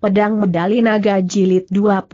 Pedang Medali Naga Jilid 24.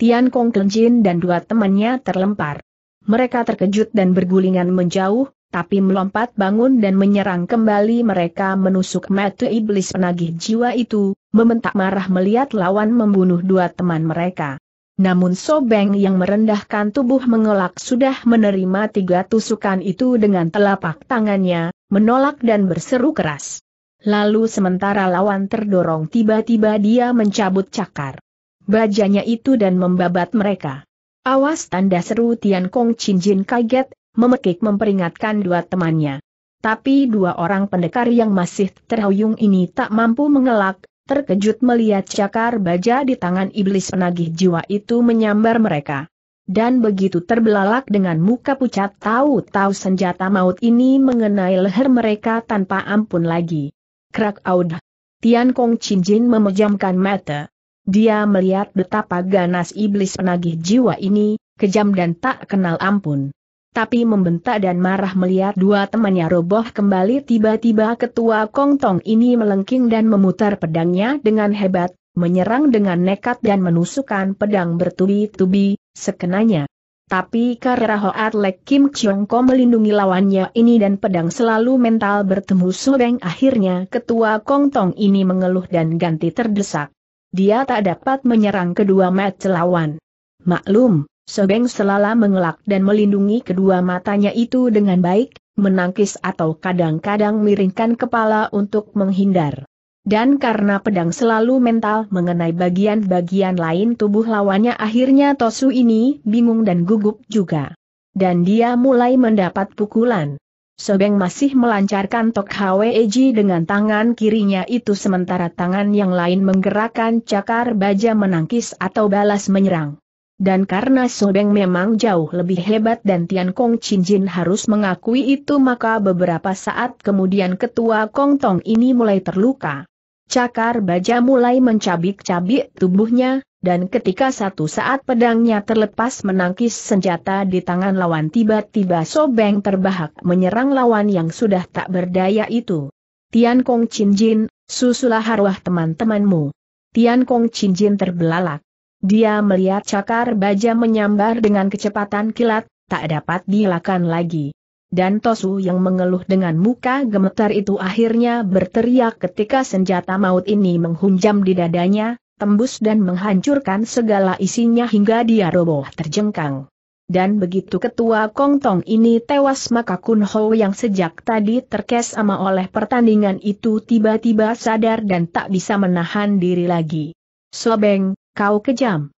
Tian Kong Kenjin dan dua temannya terlempar. Mereka terkejut dan bergulingan menjauh, tapi melompat bangun dan menyerang kembali mereka menusuk mata iblis penagih jiwa itu, membentak marah melihat lawan membunuh dua teman mereka. Namun Sobeng yang merendahkan tubuh mengelak sudah menerima tiga tusukan itu dengan telapak tangannya, menolak dan berseru keras. Lalu sementara lawan terdorong tiba-tiba dia mencabut cakar bajanya itu dan membabat mereka. Awas tanda seru Tian Kong Chin Jin kaget, memekik memperingatkan dua temannya. Tapi dua orang pendekar yang masih terhuyung ini tak mampu mengelak, terkejut melihat cakar baja di tangan iblis penagih jiwa itu menyambar mereka. Dan begitu terbelalak dengan muka pucat tahu-tahu senjata maut ini mengenai leher mereka tanpa ampun lagi. Krak auda. Tian Kong Chin Jin memejamkan mata. Dia melihat betapa ganas iblis penagih jiwa ini, kejam dan tak kenal ampun. Tapi membentak dan marah melihat dua temannya roboh kembali tiba-tiba ketua Kong Tong ini melengking dan memutar pedangnya dengan hebat, menyerang dengan nekat dan menusukkan pedang bertubi-tubi, sekenanya. Tapi karena Hoat Lek Kim Chiong Ko melindungi lawannya ini dan pedang selalu mental bertemu Sobeng akhirnya ketua Kong Tong ini mengeluh dan ganti terdesak. Dia tak dapat menyerang kedua mata lawan. Maklum, Sobeng selala mengelak dan melindungi kedua matanya itu dengan baik, menangkis atau kadang-kadang miringkan kepala untuk menghindar. Dan karena pedang selalu mental mengenai bagian-bagian lain tubuh lawannya akhirnya Tosu ini bingung dan gugup juga. Dan dia mulai mendapat pukulan. Sobeng masih melancarkan tok Eji dengan tangan kirinya itu sementara tangan yang lain menggerakkan cakar baja menangkis atau balas menyerang. Dan karena Sobeng memang jauh lebih hebat dan Tian Kong Chin Jin harus mengakui itu maka beberapa saat kemudian ketua Kong Tong ini mulai terluka. Cakar baja mulai mencabik-cabik tubuhnya, dan ketika satu saat pedangnya terlepas menangkis senjata di tangan lawan tiba-tiba sobeng terbahak menyerang lawan yang sudah tak berdaya itu. Tian Kong Chin Jin, susulah harwah teman-temanmu. Tian Kong Chin Jin terbelalak. Dia melihat cakar baja menyambar dengan kecepatan kilat, tak dapat dilakukan lagi dan Tosu yang mengeluh dengan muka gemetar itu akhirnya berteriak ketika senjata maut ini menghunjam di dadanya, tembus dan menghancurkan segala isinya hingga dia roboh terjengkang. Dan begitu ketua Kongtong ini tewas maka Kun Ho yang sejak tadi terkes sama oleh pertandingan itu tiba-tiba sadar dan tak bisa menahan diri lagi. Sobeng, kau kejam.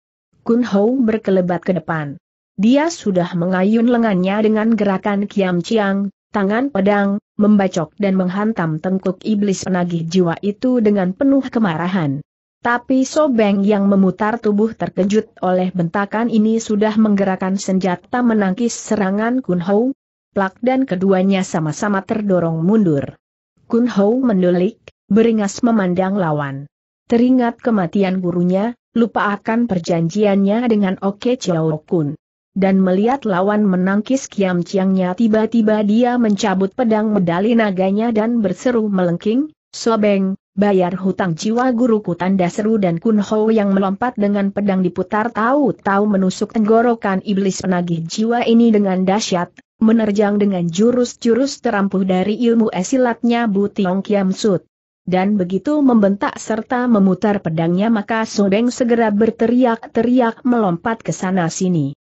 Kun Ho berkelebat ke depan. Dia sudah mengayun lengannya dengan gerakan kiam ciang, tangan pedang, membacok dan menghantam tengkuk iblis penagih jiwa itu dengan penuh kemarahan. Tapi Sobeng yang memutar tubuh terkejut oleh bentakan ini sudah menggerakkan senjata menangkis serangan Kun Hou. Plak dan keduanya sama-sama terdorong mundur. Kun Hou mendulik, beringas memandang lawan. Teringat kematian gurunya, lupa akan perjanjiannya dengan Oke Chiao Kun dan melihat lawan menangkis kiam ciangnya tiba-tiba dia mencabut pedang medali naganya dan berseru melengking, sobeng, bayar hutang jiwa guruku tanda seru dan Ho yang melompat dengan pedang diputar tahu-tahu menusuk tenggorokan iblis penagih jiwa ini dengan dahsyat, menerjang dengan jurus-jurus terampuh dari ilmu esilatnya Butiong Kiam Sut. Dan begitu membentak serta memutar pedangnya maka Sobeng segera berteriak-teriak melompat ke sana sini.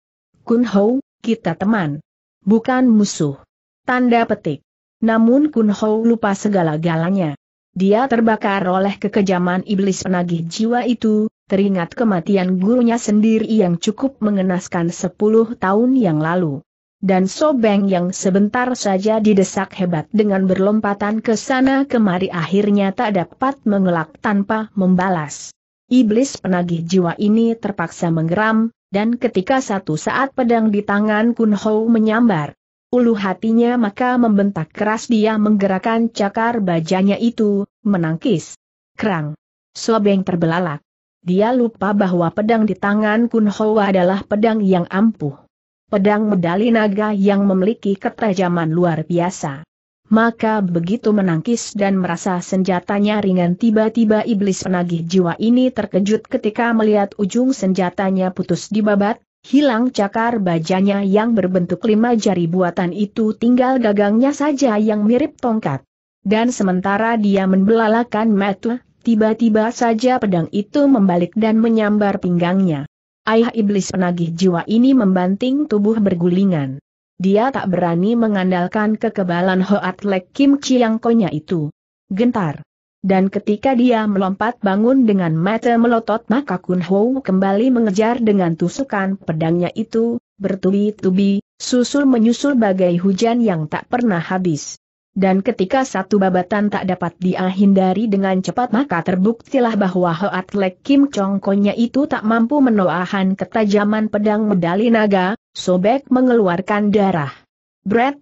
Kun Hou, kita teman. Bukan musuh. Tanda petik. Namun Kun Hou lupa segala-galanya. Dia terbakar oleh kekejaman iblis penagih jiwa itu, teringat kematian gurunya sendiri yang cukup mengenaskan 10 tahun yang lalu. Dan Sobeng yang sebentar saja didesak hebat dengan berlompatan ke sana kemari akhirnya tak dapat mengelak tanpa membalas. Iblis penagih jiwa ini terpaksa menggeram, dan ketika satu saat pedang di tangan Kun Hou menyambar, ulu hatinya maka membentak keras dia menggerakkan cakar bajanya itu, menangkis. Kerang. Sobeng terbelalak. Dia lupa bahwa pedang di tangan Kun Hou adalah pedang yang ampuh. Pedang medali naga yang memiliki ketajaman luar biasa maka begitu menangkis dan merasa senjatanya ringan tiba-tiba iblis penagih jiwa ini terkejut ketika melihat ujung senjatanya putus di babat, hilang cakar bajanya yang berbentuk lima jari buatan itu tinggal gagangnya saja yang mirip tongkat. Dan sementara dia membelalakan mata, tiba-tiba saja pedang itu membalik dan menyambar pinggangnya. Ayah iblis penagih jiwa ini membanting tubuh bergulingan dia tak berani mengandalkan kekebalan Hoat Lek Kim Konya itu. Gentar. Dan ketika dia melompat bangun dengan mata melotot maka Kun Ho kembali mengejar dengan tusukan pedangnya itu, bertubi-tubi, susul menyusul bagai hujan yang tak pernah habis dan ketika satu babatan tak dapat diahindari dengan cepat maka terbuktilah bahwa Hoat Lek Kim Konya itu tak mampu menoahan ketajaman pedang medali naga, sobek mengeluarkan darah. Brett!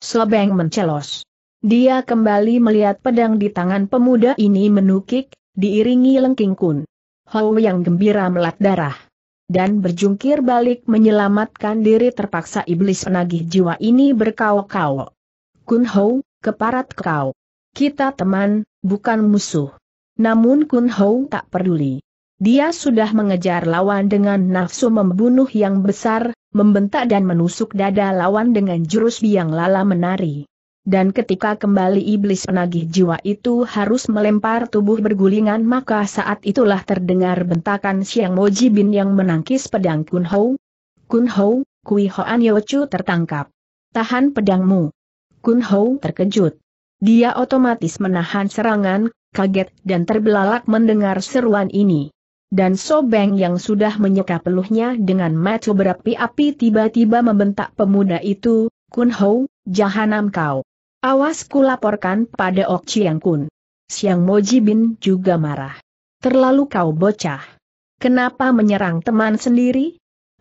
sobek mencelos. Dia kembali melihat pedang di tangan pemuda ini menukik, diiringi lengking kun. Hou yang gembira melat darah. Dan berjungkir balik menyelamatkan diri terpaksa iblis penagih jiwa ini berkau kau. Kun Hou keparat kau. Kita teman, bukan musuh. Namun Kun Hong tak peduli. Dia sudah mengejar lawan dengan nafsu membunuh yang besar, membentak dan menusuk dada lawan dengan jurus biang lala menari. Dan ketika kembali iblis penagih jiwa itu harus melempar tubuh bergulingan maka saat itulah terdengar bentakan Siang Moji Bin yang menangkis pedang Kun Hou. Kun Hou, Kui Hoan Yochu tertangkap. Tahan pedangmu. Kun Hou terkejut. Dia otomatis menahan serangan, kaget dan terbelalak mendengar seruan ini. Dan Sobeng yang sudah menyeka peluhnya dengan mata berapi-api tiba-tiba membentak pemuda itu, Kun Hou, jahanam kau. Awas ku laporkan pada Ok Chiang Kun. Siang Moji Bin juga marah. Terlalu kau bocah. Kenapa menyerang teman sendiri?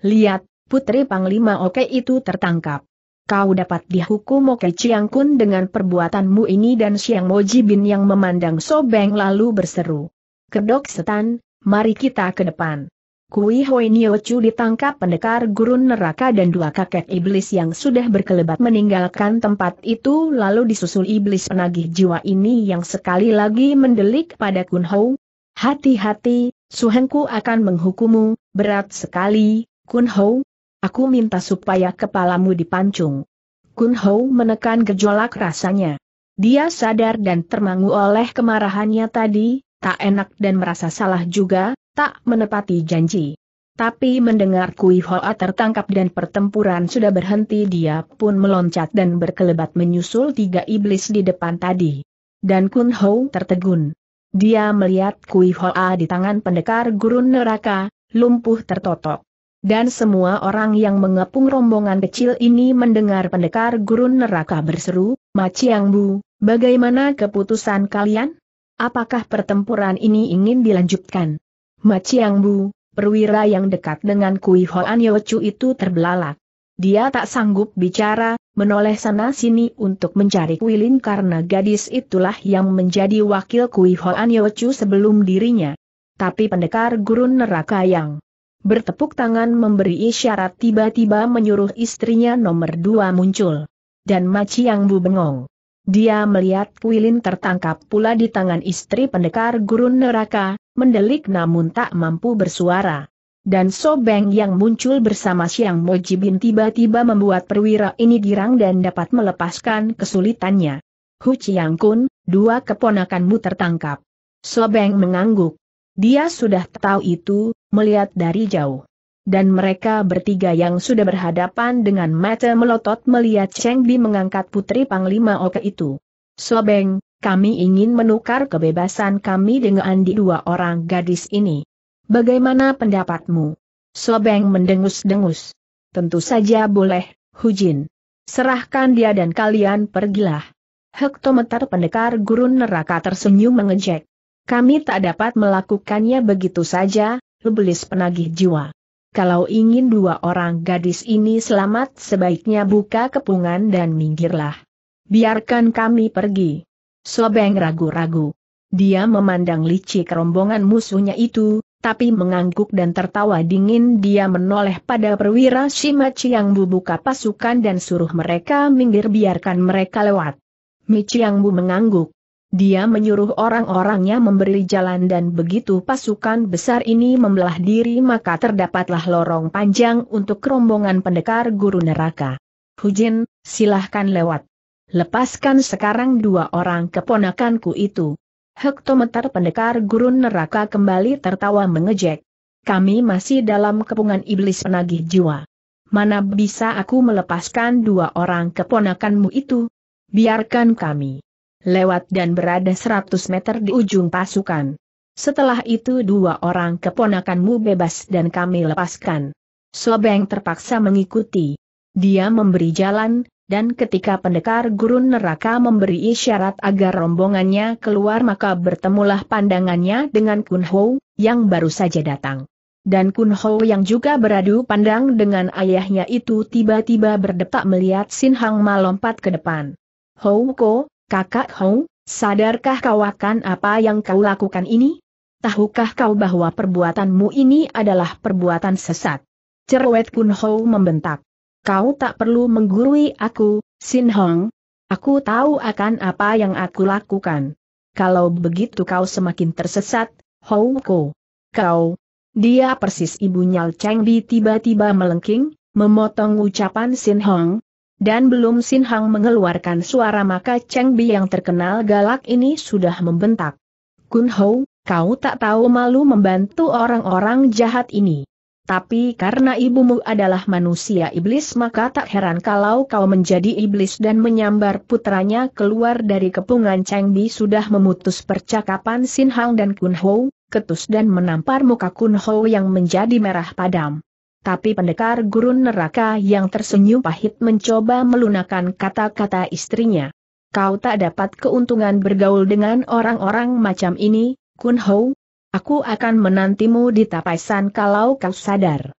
Lihat, putri Panglima Oke itu tertangkap kau dapat dihukum Oke Chiang Kun dengan perbuatanmu ini dan Siang Moji Bin yang memandang Sobeng lalu berseru. Kedok setan, mari kita ke depan. Kui Hoi Nio Chu ditangkap pendekar gurun neraka dan dua kakek iblis yang sudah berkelebat meninggalkan tempat itu lalu disusul iblis penagih jiwa ini yang sekali lagi mendelik pada Kun Hou. Hati-hati, suhengku akan menghukumu, berat sekali, Kun Hou, Aku minta supaya kepalamu dipancung. Kun Hou menekan gejolak rasanya. Dia sadar dan termangu oleh kemarahannya tadi, tak enak dan merasa salah juga, tak menepati janji. Tapi mendengar Kui Hoa tertangkap dan pertempuran sudah berhenti dia pun meloncat dan berkelebat menyusul tiga iblis di depan tadi. Dan Kun Hou tertegun. Dia melihat Kui Hoa di tangan pendekar gurun neraka, lumpuh tertotok. Dan semua orang yang mengepung rombongan kecil ini mendengar pendekar gurun neraka berseru, Maciang Bu, bagaimana keputusan kalian? Apakah pertempuran ini ingin dilanjutkan? Maciang Bu, perwira yang dekat dengan Kui Hoan Yochu itu terbelalak. Dia tak sanggup bicara, menoleh sana-sini untuk mencari Kuilin karena gadis itulah yang menjadi wakil Kui Hoan Yochu sebelum dirinya. Tapi pendekar gurun neraka yang bertepuk tangan memberi isyarat tiba-tiba menyuruh istrinya nomor dua muncul. Dan Maci yang bu bengong. Dia melihat Kuilin tertangkap pula di tangan istri pendekar gurun neraka, mendelik namun tak mampu bersuara. Dan Sobeng yang muncul bersama Siang Mojibin tiba-tiba membuat perwira ini girang dan dapat melepaskan kesulitannya. Hu Chiang Kun, dua keponakanmu tertangkap. Sobeng mengangguk. Dia sudah tahu itu, melihat dari jauh. Dan mereka bertiga yang sudah berhadapan dengan mata melotot melihat Cheng Bi mengangkat putri Panglima Oke itu. Sobeng, kami ingin menukar kebebasan kami dengan di dua orang gadis ini. Bagaimana pendapatmu? Sobeng mendengus-dengus. Tentu saja boleh, Hujin. Serahkan dia dan kalian pergilah. Hektometer pendekar gurun neraka tersenyum mengejek. Kami tak dapat melakukannya begitu saja, Iblis penagih jiwa. Kalau ingin dua orang gadis ini selamat sebaiknya buka kepungan dan minggirlah. Biarkan kami pergi. Sobeng ragu-ragu. Dia memandang licik rombongan musuhnya itu, tapi mengangguk dan tertawa dingin dia menoleh pada perwira Shimachi yang buka pasukan dan suruh mereka minggir biarkan mereka lewat. Michi yang bu mengangguk. Dia menyuruh orang-orangnya memberi jalan dan begitu pasukan besar ini membelah diri maka terdapatlah lorong panjang untuk rombongan pendekar guru neraka. Hujin, silahkan lewat. Lepaskan sekarang dua orang keponakanku itu. Hektometer pendekar guru neraka kembali tertawa mengejek. Kami masih dalam kepungan iblis penagih jiwa. Mana bisa aku melepaskan dua orang keponakanmu itu? Biarkan kami lewat dan berada 100 meter di ujung pasukan. Setelah itu dua orang keponakanmu bebas dan kami lepaskan. Sobeng terpaksa mengikuti. Dia memberi jalan, dan ketika pendekar gurun neraka memberi isyarat agar rombongannya keluar maka bertemulah pandangannya dengan Kun Ho, yang baru saja datang. Dan Kun Ho yang juga beradu pandang dengan ayahnya itu tiba-tiba berdetak melihat Sin Hang melompat ke depan. Ho Ko, Kakak Hong, sadarkah kau akan apa yang kau lakukan ini? Tahukah kau bahwa perbuatanmu ini adalah perbuatan sesat? Cerwet Kun Hou membentak. Kau tak perlu menggurui aku, Sin Hong. Aku tahu akan apa yang aku lakukan. Kalau begitu kau semakin tersesat, Hou Ko. Kau. Dia persis ibunya Cheng Bi tiba-tiba melengking, memotong ucapan Sin Hong, dan belum Sin Hang mengeluarkan suara maka Cheng Bi yang terkenal galak ini sudah membentak. Kun Ho, kau tak tahu malu membantu orang-orang jahat ini. Tapi karena ibumu adalah manusia iblis maka tak heran kalau kau menjadi iblis dan menyambar putranya keluar dari kepungan Cheng Bi sudah memutus percakapan Sin Hang dan Kun Ho, ketus dan menampar muka Kun Ho yang menjadi merah padam tapi pendekar gurun neraka yang tersenyum pahit mencoba melunakan kata-kata istrinya. Kau tak dapat keuntungan bergaul dengan orang-orang macam ini, Kun Hou. Aku akan menantimu di tapaisan kalau kau sadar.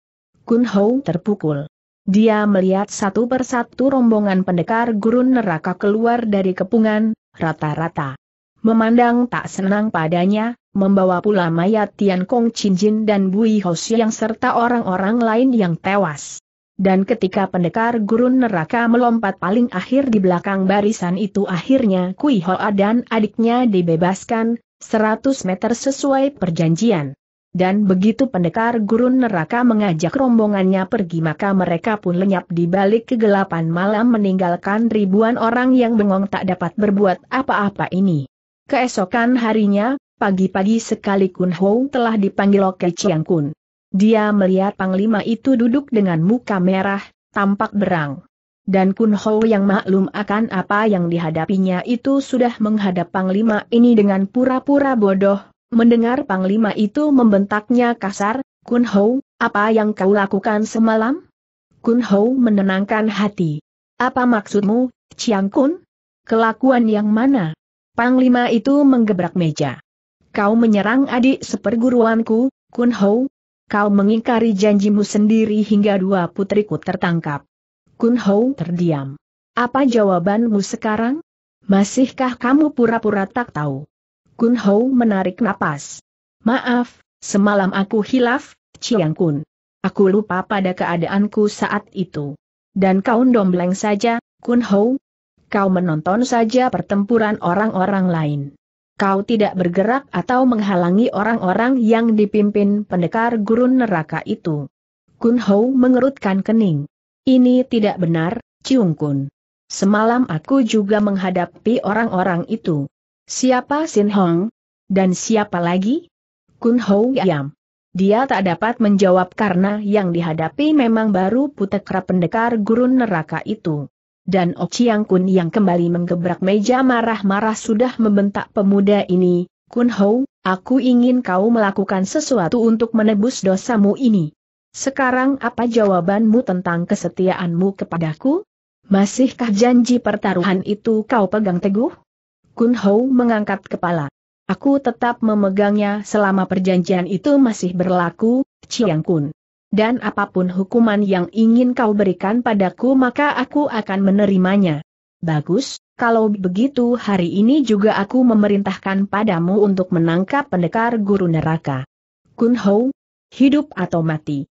Kun Hou terpukul. Dia melihat satu persatu rombongan pendekar gurun neraka keluar dari kepungan, rata-rata. Memandang tak senang padanya, membawa pula mayat Tian Kong Jin dan Bui Hoshi yang serta orang-orang lain yang tewas. Dan ketika pendekar gurun neraka melompat paling akhir di belakang barisan itu akhirnya Kui Hoa dan adiknya dibebaskan, 100 meter sesuai perjanjian. Dan begitu pendekar gurun neraka mengajak rombongannya pergi maka mereka pun lenyap di balik kegelapan malam meninggalkan ribuan orang yang bengong tak dapat berbuat apa-apa ini. Keesokan harinya, pagi-pagi sekali Kun Hou telah dipanggil Oke Chiang Kun. Dia melihat Panglima itu duduk dengan muka merah, tampak berang. Dan Kun Hou yang maklum akan apa yang dihadapinya itu sudah menghadap Panglima ini dengan pura-pura bodoh, mendengar Panglima itu membentaknya kasar, Kun Hou, apa yang kau lakukan semalam? Kun Hou menenangkan hati. Apa maksudmu, Chiang Kun? Kelakuan yang mana? Panglima itu menggebrak meja. Kau menyerang adik seperguruanku, Kun Hou. Kau mengingkari janjimu sendiri hingga dua putriku tertangkap. Kun Hou terdiam. Apa jawabanmu sekarang? Masihkah kamu pura-pura tak tahu? Kun Hou menarik napas. Maaf, semalam aku hilaf, Chiang Kun. Aku lupa pada keadaanku saat itu. Dan kau dombleng saja, Kun Hou, kau menonton saja pertempuran orang-orang lain. Kau tidak bergerak atau menghalangi orang-orang yang dipimpin pendekar gurun neraka itu. Kun Hou mengerutkan kening. Ini tidak benar, Ciung Kun. Semalam aku juga menghadapi orang-orang itu. Siapa Sin Hong? Dan siapa lagi? Kun Hou Yam. Dia tak dapat menjawab karena yang dihadapi memang baru putra pendekar gurun neraka itu dan Chiang Kun yang kembali menggebrak meja marah-marah sudah membentak pemuda ini, Kun Hou, aku ingin kau melakukan sesuatu untuk menebus dosamu ini. Sekarang apa jawabanmu tentang kesetiaanmu kepadaku? Masihkah janji pertaruhan itu kau pegang teguh? Kun Hou mengangkat kepala. Aku tetap memegangnya selama perjanjian itu masih berlaku, Chiang Kun dan apapun hukuman yang ingin kau berikan padaku maka aku akan menerimanya. Bagus, kalau begitu hari ini juga aku memerintahkan padamu untuk menangkap pendekar guru neraka. Kun Hou, hidup atau mati?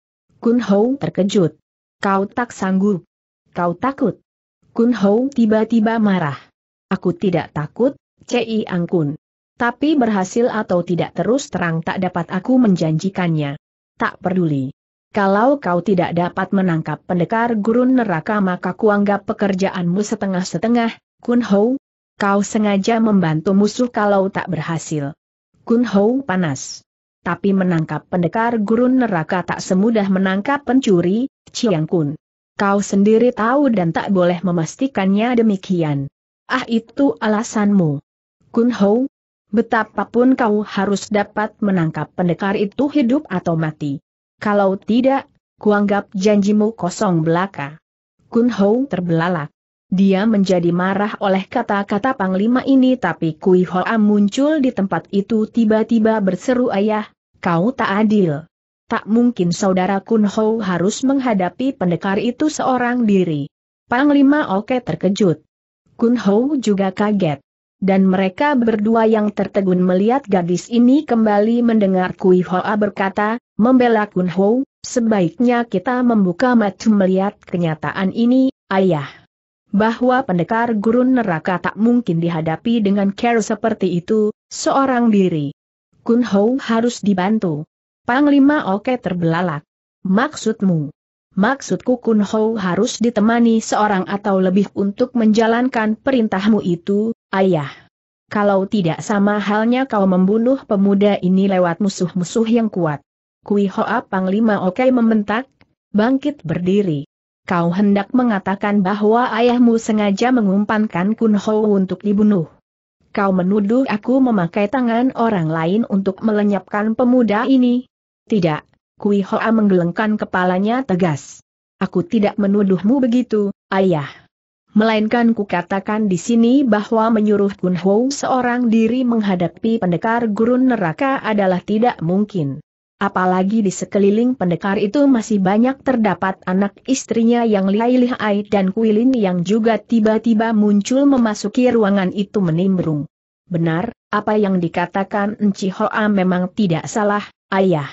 Kun Hou terkejut. Kau tak sanggup. Kau takut. Kun Hou tiba-tiba marah. Aku tidak takut, Cei Angkun. Tapi berhasil atau tidak terus terang tak dapat aku menjanjikannya. Tak peduli. Kalau kau tidak dapat menangkap pendekar gurun neraka maka kuanggap pekerjaanmu setengah-setengah, Kun Hou. Kau sengaja membantu musuh kalau tak berhasil. Kun Hou panas. Tapi menangkap pendekar gurun neraka tak semudah menangkap pencuri, Chiang Kun. Kau sendiri tahu dan tak boleh memastikannya demikian. Ah itu alasanmu. Kun Hou, betapapun kau harus dapat menangkap pendekar itu hidup atau mati. Kalau tidak, kuanggap janjimu kosong belaka. Kun Hou terbelalak. Dia menjadi marah oleh kata-kata Panglima ini tapi Kui Hoa muncul di tempat itu tiba-tiba berseru ayah, kau tak adil. Tak mungkin saudara Kun Hou harus menghadapi pendekar itu seorang diri. Panglima Oke terkejut. Kun Hou juga kaget. Dan mereka berdua yang tertegun melihat gadis ini kembali mendengar Kui Hoa berkata, Membela Kun Ho, sebaiknya kita membuka mata melihat kenyataan ini, ayah. Bahwa pendekar gurun neraka tak mungkin dihadapi dengan care seperti itu, seorang diri. Kun Ho harus dibantu. Panglima Oke terbelalak. Maksudmu? Maksudku Kun Ho harus ditemani seorang atau lebih untuk menjalankan perintahmu itu, ayah. Kalau tidak sama halnya kau membunuh pemuda ini lewat musuh-musuh yang kuat. Kui Hoa Panglima Oke membentak, bangkit berdiri. Kau hendak mengatakan bahwa ayahmu sengaja mengumpankan Kun Ho untuk dibunuh. Kau menuduh aku memakai tangan orang lain untuk melenyapkan pemuda ini? Tidak, Kui Hoa menggelengkan kepalanya tegas. Aku tidak menuduhmu begitu, ayah. Melainkan kukatakan di sini bahwa menyuruh Kun Ho seorang diri menghadapi pendekar gurun neraka adalah tidak mungkin apalagi di sekeliling pendekar itu masih banyak terdapat anak istrinya yang lihai-lihai dan Kuilin yang juga tiba-tiba muncul memasuki ruangan itu menimbrung. Benar, apa yang dikatakan Enci Hoa memang tidak salah, ayah.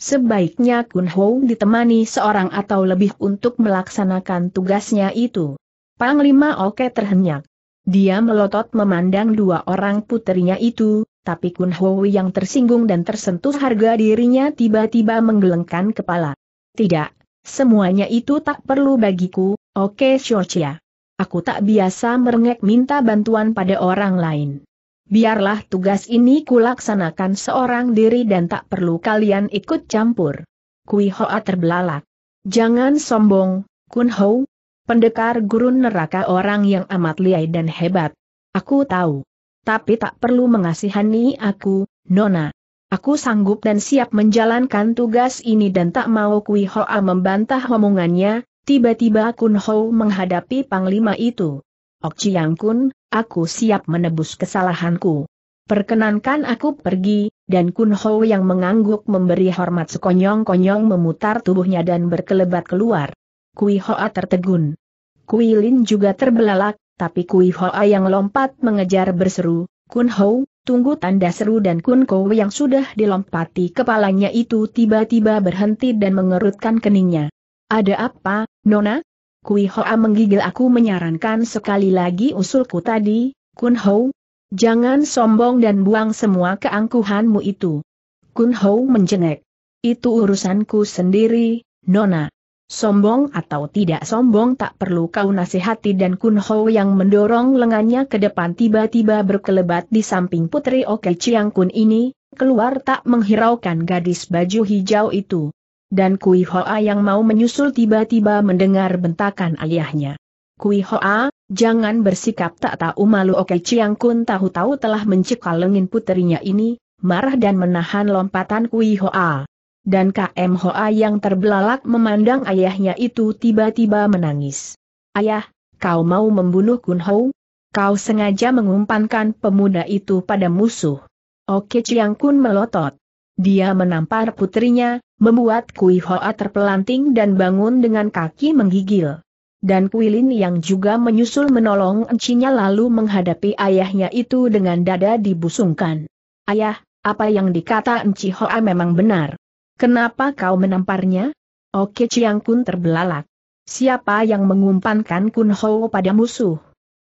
Sebaiknya Kun Ho ditemani seorang atau lebih untuk melaksanakan tugasnya itu. Panglima Oke terhenyak. Dia melotot memandang dua orang putrinya itu, tapi Kun Hui yang tersinggung dan tersentuh harga dirinya tiba-tiba menggelengkan kepala. Tidak, semuanya itu tak perlu bagiku, oke okay, Aku tak biasa merengek minta bantuan pada orang lain. Biarlah tugas ini kulaksanakan seorang diri dan tak perlu kalian ikut campur. Kui Hoa terbelalak. Jangan sombong, Kun Hou. Pendekar gurun neraka orang yang amat liai dan hebat. Aku tahu tapi tak perlu mengasihani aku, Nona. Aku sanggup dan siap menjalankan tugas ini dan tak mau Kui Hoa membantah omongannya, tiba-tiba Kun Ho menghadapi Panglima itu. Ok Chiang Kun, aku siap menebus kesalahanku. Perkenankan aku pergi, dan Kun Ho yang mengangguk memberi hormat sekonyong-konyong memutar tubuhnya dan berkelebat keluar. Kui Hoa tertegun. Kui Lin juga terbelalak, tapi Kui Hoa yang lompat mengejar berseru, Kun Ho, tunggu tanda seru dan Kun Ko yang sudah dilompati kepalanya itu tiba-tiba berhenti dan mengerutkan keningnya. Ada apa, Nona? Kui Hoa menggigil aku menyarankan sekali lagi usulku tadi, Kun Ho. Jangan sombong dan buang semua keangkuhanmu itu. Kun Ho menjengek. Itu urusanku sendiri, Nona. Sombong atau tidak sombong tak perlu kau nasihati dan Kun Ho yang mendorong lengannya ke depan tiba-tiba berkelebat di samping putri Oke Chiang Kun ini, keluar tak menghiraukan gadis baju hijau itu. Dan Kui Hoa yang mau menyusul tiba-tiba mendengar bentakan ayahnya. Kui Hoa, jangan bersikap tak tahu malu Oke Chiang Kun tahu-tahu telah mencekal lengin putrinya ini, marah dan menahan lompatan Kui Hoa dan KM Hoa yang terbelalak memandang ayahnya itu tiba-tiba menangis. Ayah, kau mau membunuh Kun Hou? Kau sengaja mengumpankan pemuda itu pada musuh. Oke Chiang Kun melotot. Dia menampar putrinya, membuat Kui Hoa terpelanting dan bangun dengan kaki menggigil. Dan Kui Lin yang juga menyusul menolong encinya lalu menghadapi ayahnya itu dengan dada dibusungkan. Ayah, apa yang dikata Enci Hoa memang benar. Kenapa kau menamparnya? Oke Chiang Kun terbelalak. Siapa yang mengumpankan Kun Ho pada musuh?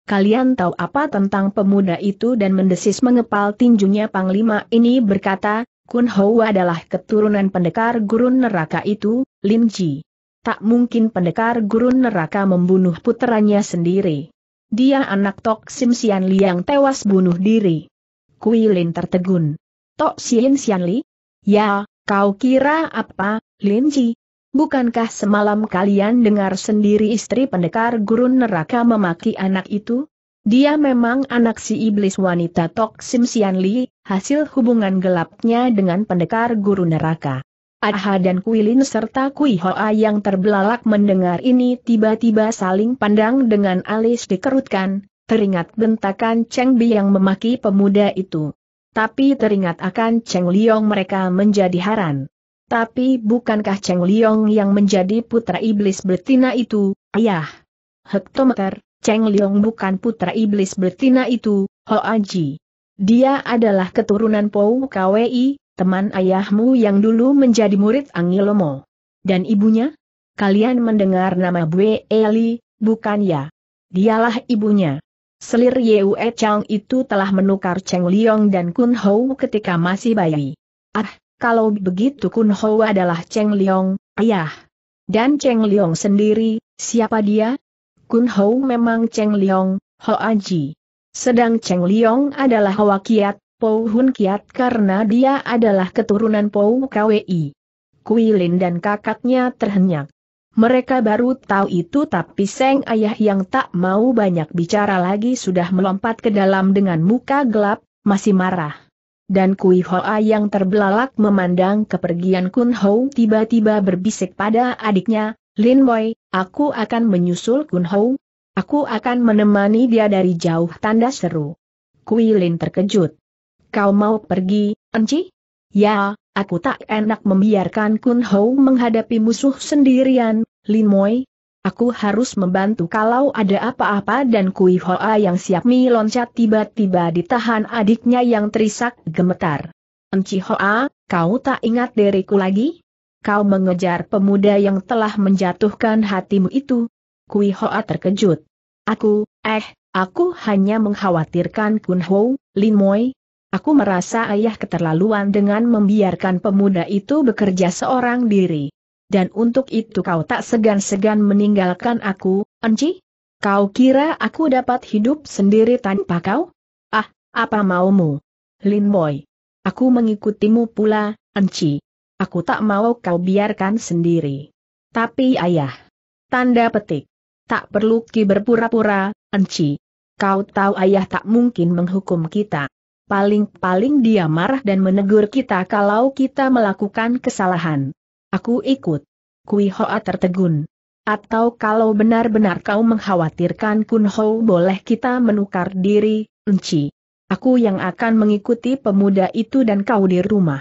Kalian tahu apa tentang pemuda itu dan mendesis mengepal tinjunya Panglima ini berkata, Kun Ho adalah keturunan pendekar gurun neraka itu, Lin Ji. Tak mungkin pendekar gurun neraka membunuh puterannya sendiri. Dia anak Tok Sim Sian Li yang tewas bunuh diri. Kui Lin tertegun. Tok Sim Sian Li? Ya, Kau kira apa, Linji? Bukankah semalam kalian dengar sendiri istri pendekar gurun neraka memaki anak itu? Dia memang anak si iblis wanita Tok Sim Sian Li, hasil hubungan gelapnya dengan pendekar guru neraka. Adha dan Kuilin serta Kui Hoa yang terbelalak mendengar ini tiba-tiba saling pandang dengan alis dikerutkan, teringat bentakan Cheng Bi yang memaki pemuda itu. Tapi teringat akan Cheng Liong mereka menjadi haran. Tapi bukankah Cheng Liong yang menjadi putra iblis betina itu, ayah? Hektometer, Cheng Liong bukan putra iblis betina itu, Ho Aji. Dia adalah keturunan Pou Kwi, teman ayahmu yang dulu menjadi murid Angilomo. Dan ibunya? Kalian mendengar nama Bue Eli, bukan ya? Dialah ibunya. Selir Yue Chang itu telah menukar Cheng Liong dan Kun Hou ketika masih bayi. Ah, kalau begitu Kun Hou adalah Cheng Liong, ayah. Dan Cheng Liong sendiri, siapa dia? Kun Hou memang Cheng Liong, Ho Aji. Sedang Cheng Liong adalah Hoa Kiat, Po Hun Kiat karena dia adalah keturunan Po Kwi. Lin dan kakaknya terhenyak. Mereka baru tahu itu tapi Seng Ayah yang tak mau banyak bicara lagi sudah melompat ke dalam dengan muka gelap, masih marah. Dan Kui Hoa yang terbelalak memandang kepergian Kun Hou tiba-tiba berbisik pada adiknya, Lin Boy, aku akan menyusul Kun Hou. Aku akan menemani dia dari jauh tanda seru. Kui Lin terkejut. Kau mau pergi, Enci? Ya, aku tak enak membiarkan Kun Hou menghadapi musuh sendirian, Lin Moi, aku harus membantu kalau ada apa-apa dan Kui Hoa yang siap mi loncat tiba-tiba ditahan adiknya yang terisak gemetar. Enci Hoa, kau tak ingat diriku lagi? Kau mengejar pemuda yang telah menjatuhkan hatimu itu. Kui Hoa terkejut. Aku, eh, aku hanya mengkhawatirkan Kun Ho, Lin Moi, Aku merasa ayah keterlaluan dengan membiarkan pemuda itu bekerja seorang diri dan untuk itu kau tak segan-segan meninggalkan aku, Enci? Kau kira aku dapat hidup sendiri tanpa kau? Ah, apa maumu? Lin Boy. Aku mengikutimu pula, Enci. Aku tak mau kau biarkan sendiri. Tapi ayah. Tanda petik. Tak perlu ki berpura-pura, Enci. Kau tahu ayah tak mungkin menghukum kita. Paling-paling dia marah dan menegur kita kalau kita melakukan kesalahan. Aku ikut. Kui Hoa tertegun. Atau kalau benar-benar kau mengkhawatirkan Kun Ho boleh kita menukar diri, Enci. Aku yang akan mengikuti pemuda itu dan kau di rumah.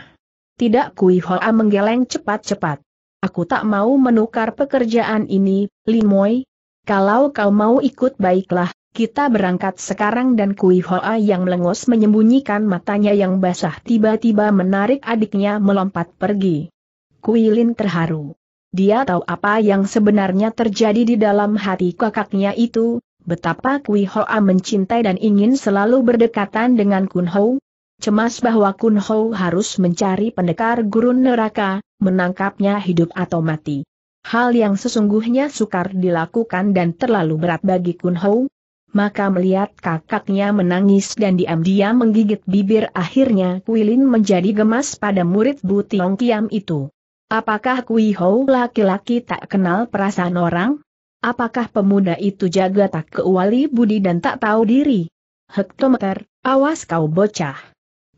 Tidak Kui Hoa menggeleng cepat-cepat. Aku tak mau menukar pekerjaan ini, Limoy. Kalau kau mau ikut baiklah, kita berangkat sekarang dan Kui Hoa yang lengos menyembunyikan matanya yang basah tiba-tiba menarik adiknya melompat pergi. Kuilin terharu. Dia tahu apa yang sebenarnya terjadi di dalam hati kakaknya itu, betapa Kui Hoa mencintai dan ingin selalu berdekatan dengan Kun Ho. Cemas bahwa Kun Ho harus mencari pendekar gurun neraka, menangkapnya hidup atau mati. Hal yang sesungguhnya sukar dilakukan dan terlalu berat bagi Kun Ho. Maka melihat kakaknya menangis dan diam-diam menggigit bibir akhirnya Kuilin menjadi gemas pada murid Bu Tiong Kiam itu. Apakah Kui Hou laki-laki tak kenal perasaan orang? Apakah pemuda itu jaga tak kewali budi dan tak tahu diri? Hektometer, awas kau bocah.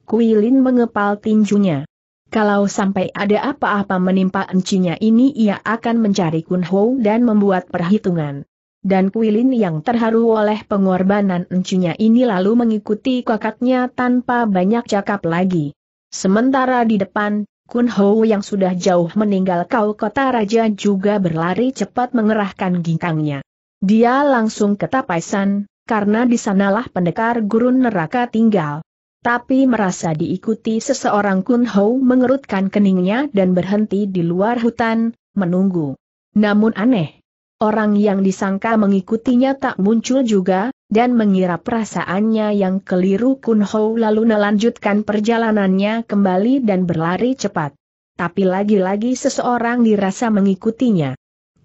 Kui Lin mengepal tinjunya. Kalau sampai ada apa-apa menimpa encinya ini ia akan mencari Kun Hou dan membuat perhitungan. Dan Kui Lin yang terharu oleh pengorbanan encinya ini lalu mengikuti kakaknya tanpa banyak cakap lagi. Sementara di depan, Kun Ho yang sudah jauh meninggal kau kota raja juga berlari cepat mengerahkan ginkangnya. Dia langsung ke Tapaisan, karena di sanalah pendekar gurun neraka tinggal. Tapi merasa diikuti seseorang Kun Ho mengerutkan keningnya dan berhenti di luar hutan, menunggu. Namun aneh, orang yang disangka mengikutinya tak muncul juga, dan mengira perasaannya yang keliru Kun Ho lalu melanjutkan perjalanannya kembali dan berlari cepat. Tapi lagi-lagi seseorang dirasa mengikutinya.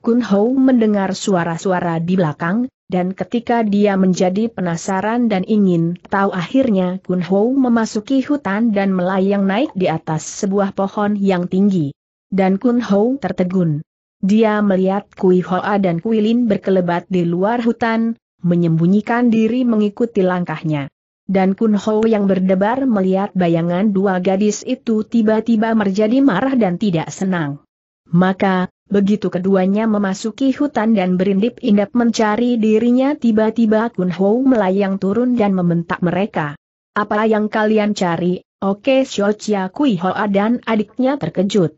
Kun Ho mendengar suara-suara di belakang, dan ketika dia menjadi penasaran dan ingin tahu akhirnya Kun Ho memasuki hutan dan melayang naik di atas sebuah pohon yang tinggi. Dan Kun Ho tertegun. Dia melihat Kui Hoa dan Kui Lin berkelebat di luar hutan, menyembunyikan diri mengikuti langkahnya. Dan Kun Ho yang berdebar melihat bayangan dua gadis itu tiba-tiba menjadi marah dan tidak senang. Maka, begitu keduanya memasuki hutan dan berindip indap mencari dirinya tiba-tiba Kun Ho melayang turun dan membentak mereka. Apa yang kalian cari? Oke Chia Kui Hoa dan adiknya terkejut.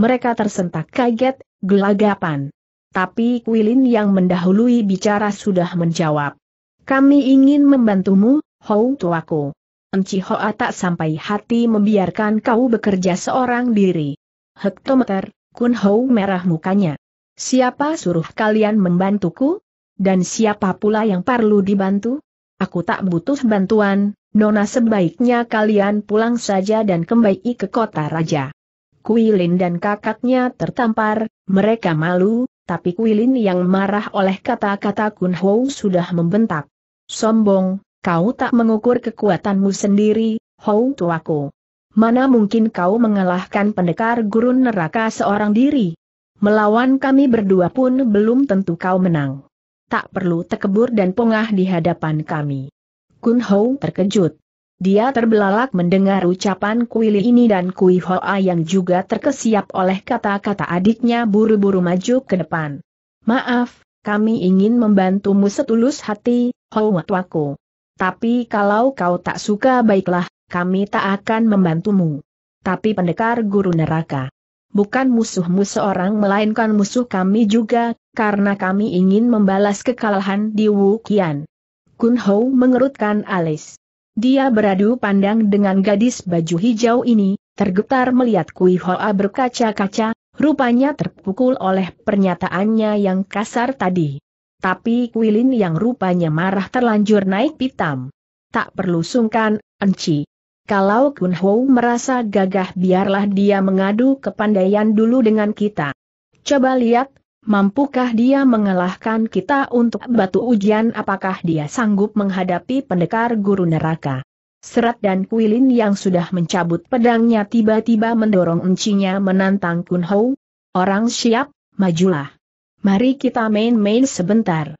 Mereka tersentak kaget, gelagapan tapi Kuilin yang mendahului bicara sudah menjawab. Kami ingin membantumu, Hou tuaku. Enci Hoa tak sampai hati membiarkan kau bekerja seorang diri. Hektometer, Kun Hou merah mukanya. Siapa suruh kalian membantuku? Dan siapa pula yang perlu dibantu? Aku tak butuh bantuan, Nona sebaiknya kalian pulang saja dan kembali ke kota raja. Kuilin dan kakaknya tertampar, mereka malu, tapi Kuilin yang marah oleh kata-kata Kun Hou sudah membentak. Sombong, kau tak mengukur kekuatanmu sendiri, Ho tuaku. Mana mungkin kau mengalahkan pendekar gurun neraka seorang diri? Melawan kami berdua pun belum tentu kau menang. Tak perlu tekebur dan pongah di hadapan kami. Kun Hou terkejut. Dia terbelalak mendengar ucapan Kuili ini dan Kui Hoa yang juga terkesiap oleh kata-kata adiknya buru-buru maju ke depan. Maaf, kami ingin membantumu setulus hati, Hoa tuaku. Tapi kalau kau tak suka baiklah, kami tak akan membantumu. Tapi pendekar guru neraka. Bukan musuhmu seorang melainkan musuh kami juga, karena kami ingin membalas kekalahan di Wukian. Kun Ho mengerutkan alis. Dia beradu pandang dengan gadis baju hijau ini, tergetar melihat Kui Hoa berkaca-kaca, rupanya terpukul oleh pernyataannya yang kasar tadi. Tapi Kui Lin yang rupanya marah terlanjur naik pitam. Tak perlu sungkan, Enci. Kalau Kun Ho merasa gagah biarlah dia mengadu kepandaian dulu dengan kita. Coba lihat, Mampukah dia mengalahkan kita untuk batu ujian apakah dia sanggup menghadapi pendekar guru neraka? Serat dan Kuilin yang sudah mencabut pedangnya tiba-tiba mendorong encinya menantang Kun Ho. Orang siap, majulah. Mari kita main-main sebentar.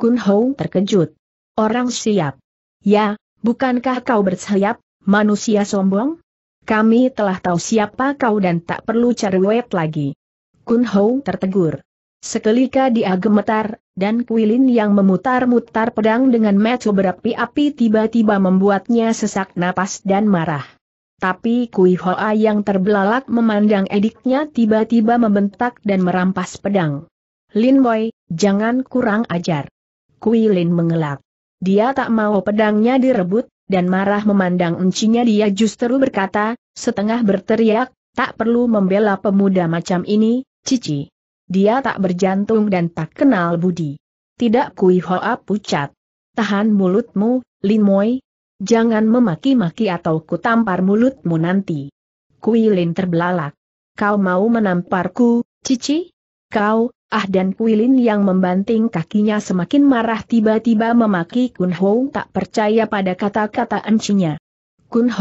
Kun Ho terkejut. Orang siap. Ya, bukankah kau bersiap, manusia sombong? Kami telah tahu siapa kau dan tak perlu cari cerewet lagi. Kun Ho tertegur. Sekelika dia gemetar, dan kuilin yang memutar-mutar pedang dengan mecu berapi-api tiba-tiba membuatnya sesak napas dan marah. Tapi Kui Hoa yang terbelalak memandang ediknya tiba-tiba membentak dan merampas pedang. Lin Boy, jangan kurang ajar. Kui Lin mengelak. Dia tak mau pedangnya direbut, dan marah memandang encinya dia justru berkata, setengah berteriak, tak perlu membela pemuda macam ini, Cici. Dia tak berjantung dan tak kenal budi. Tidak kui hoa pucat. Tahan mulutmu, Lin Moy. Jangan memaki-maki atau kutampar mulutmu nanti. Kuilin terbelalak. Kau mau menamparku, Cici? Kau, ah dan Kuilin yang membanting kakinya semakin marah tiba-tiba memaki Kun tak percaya pada kata-kata encinya. Kun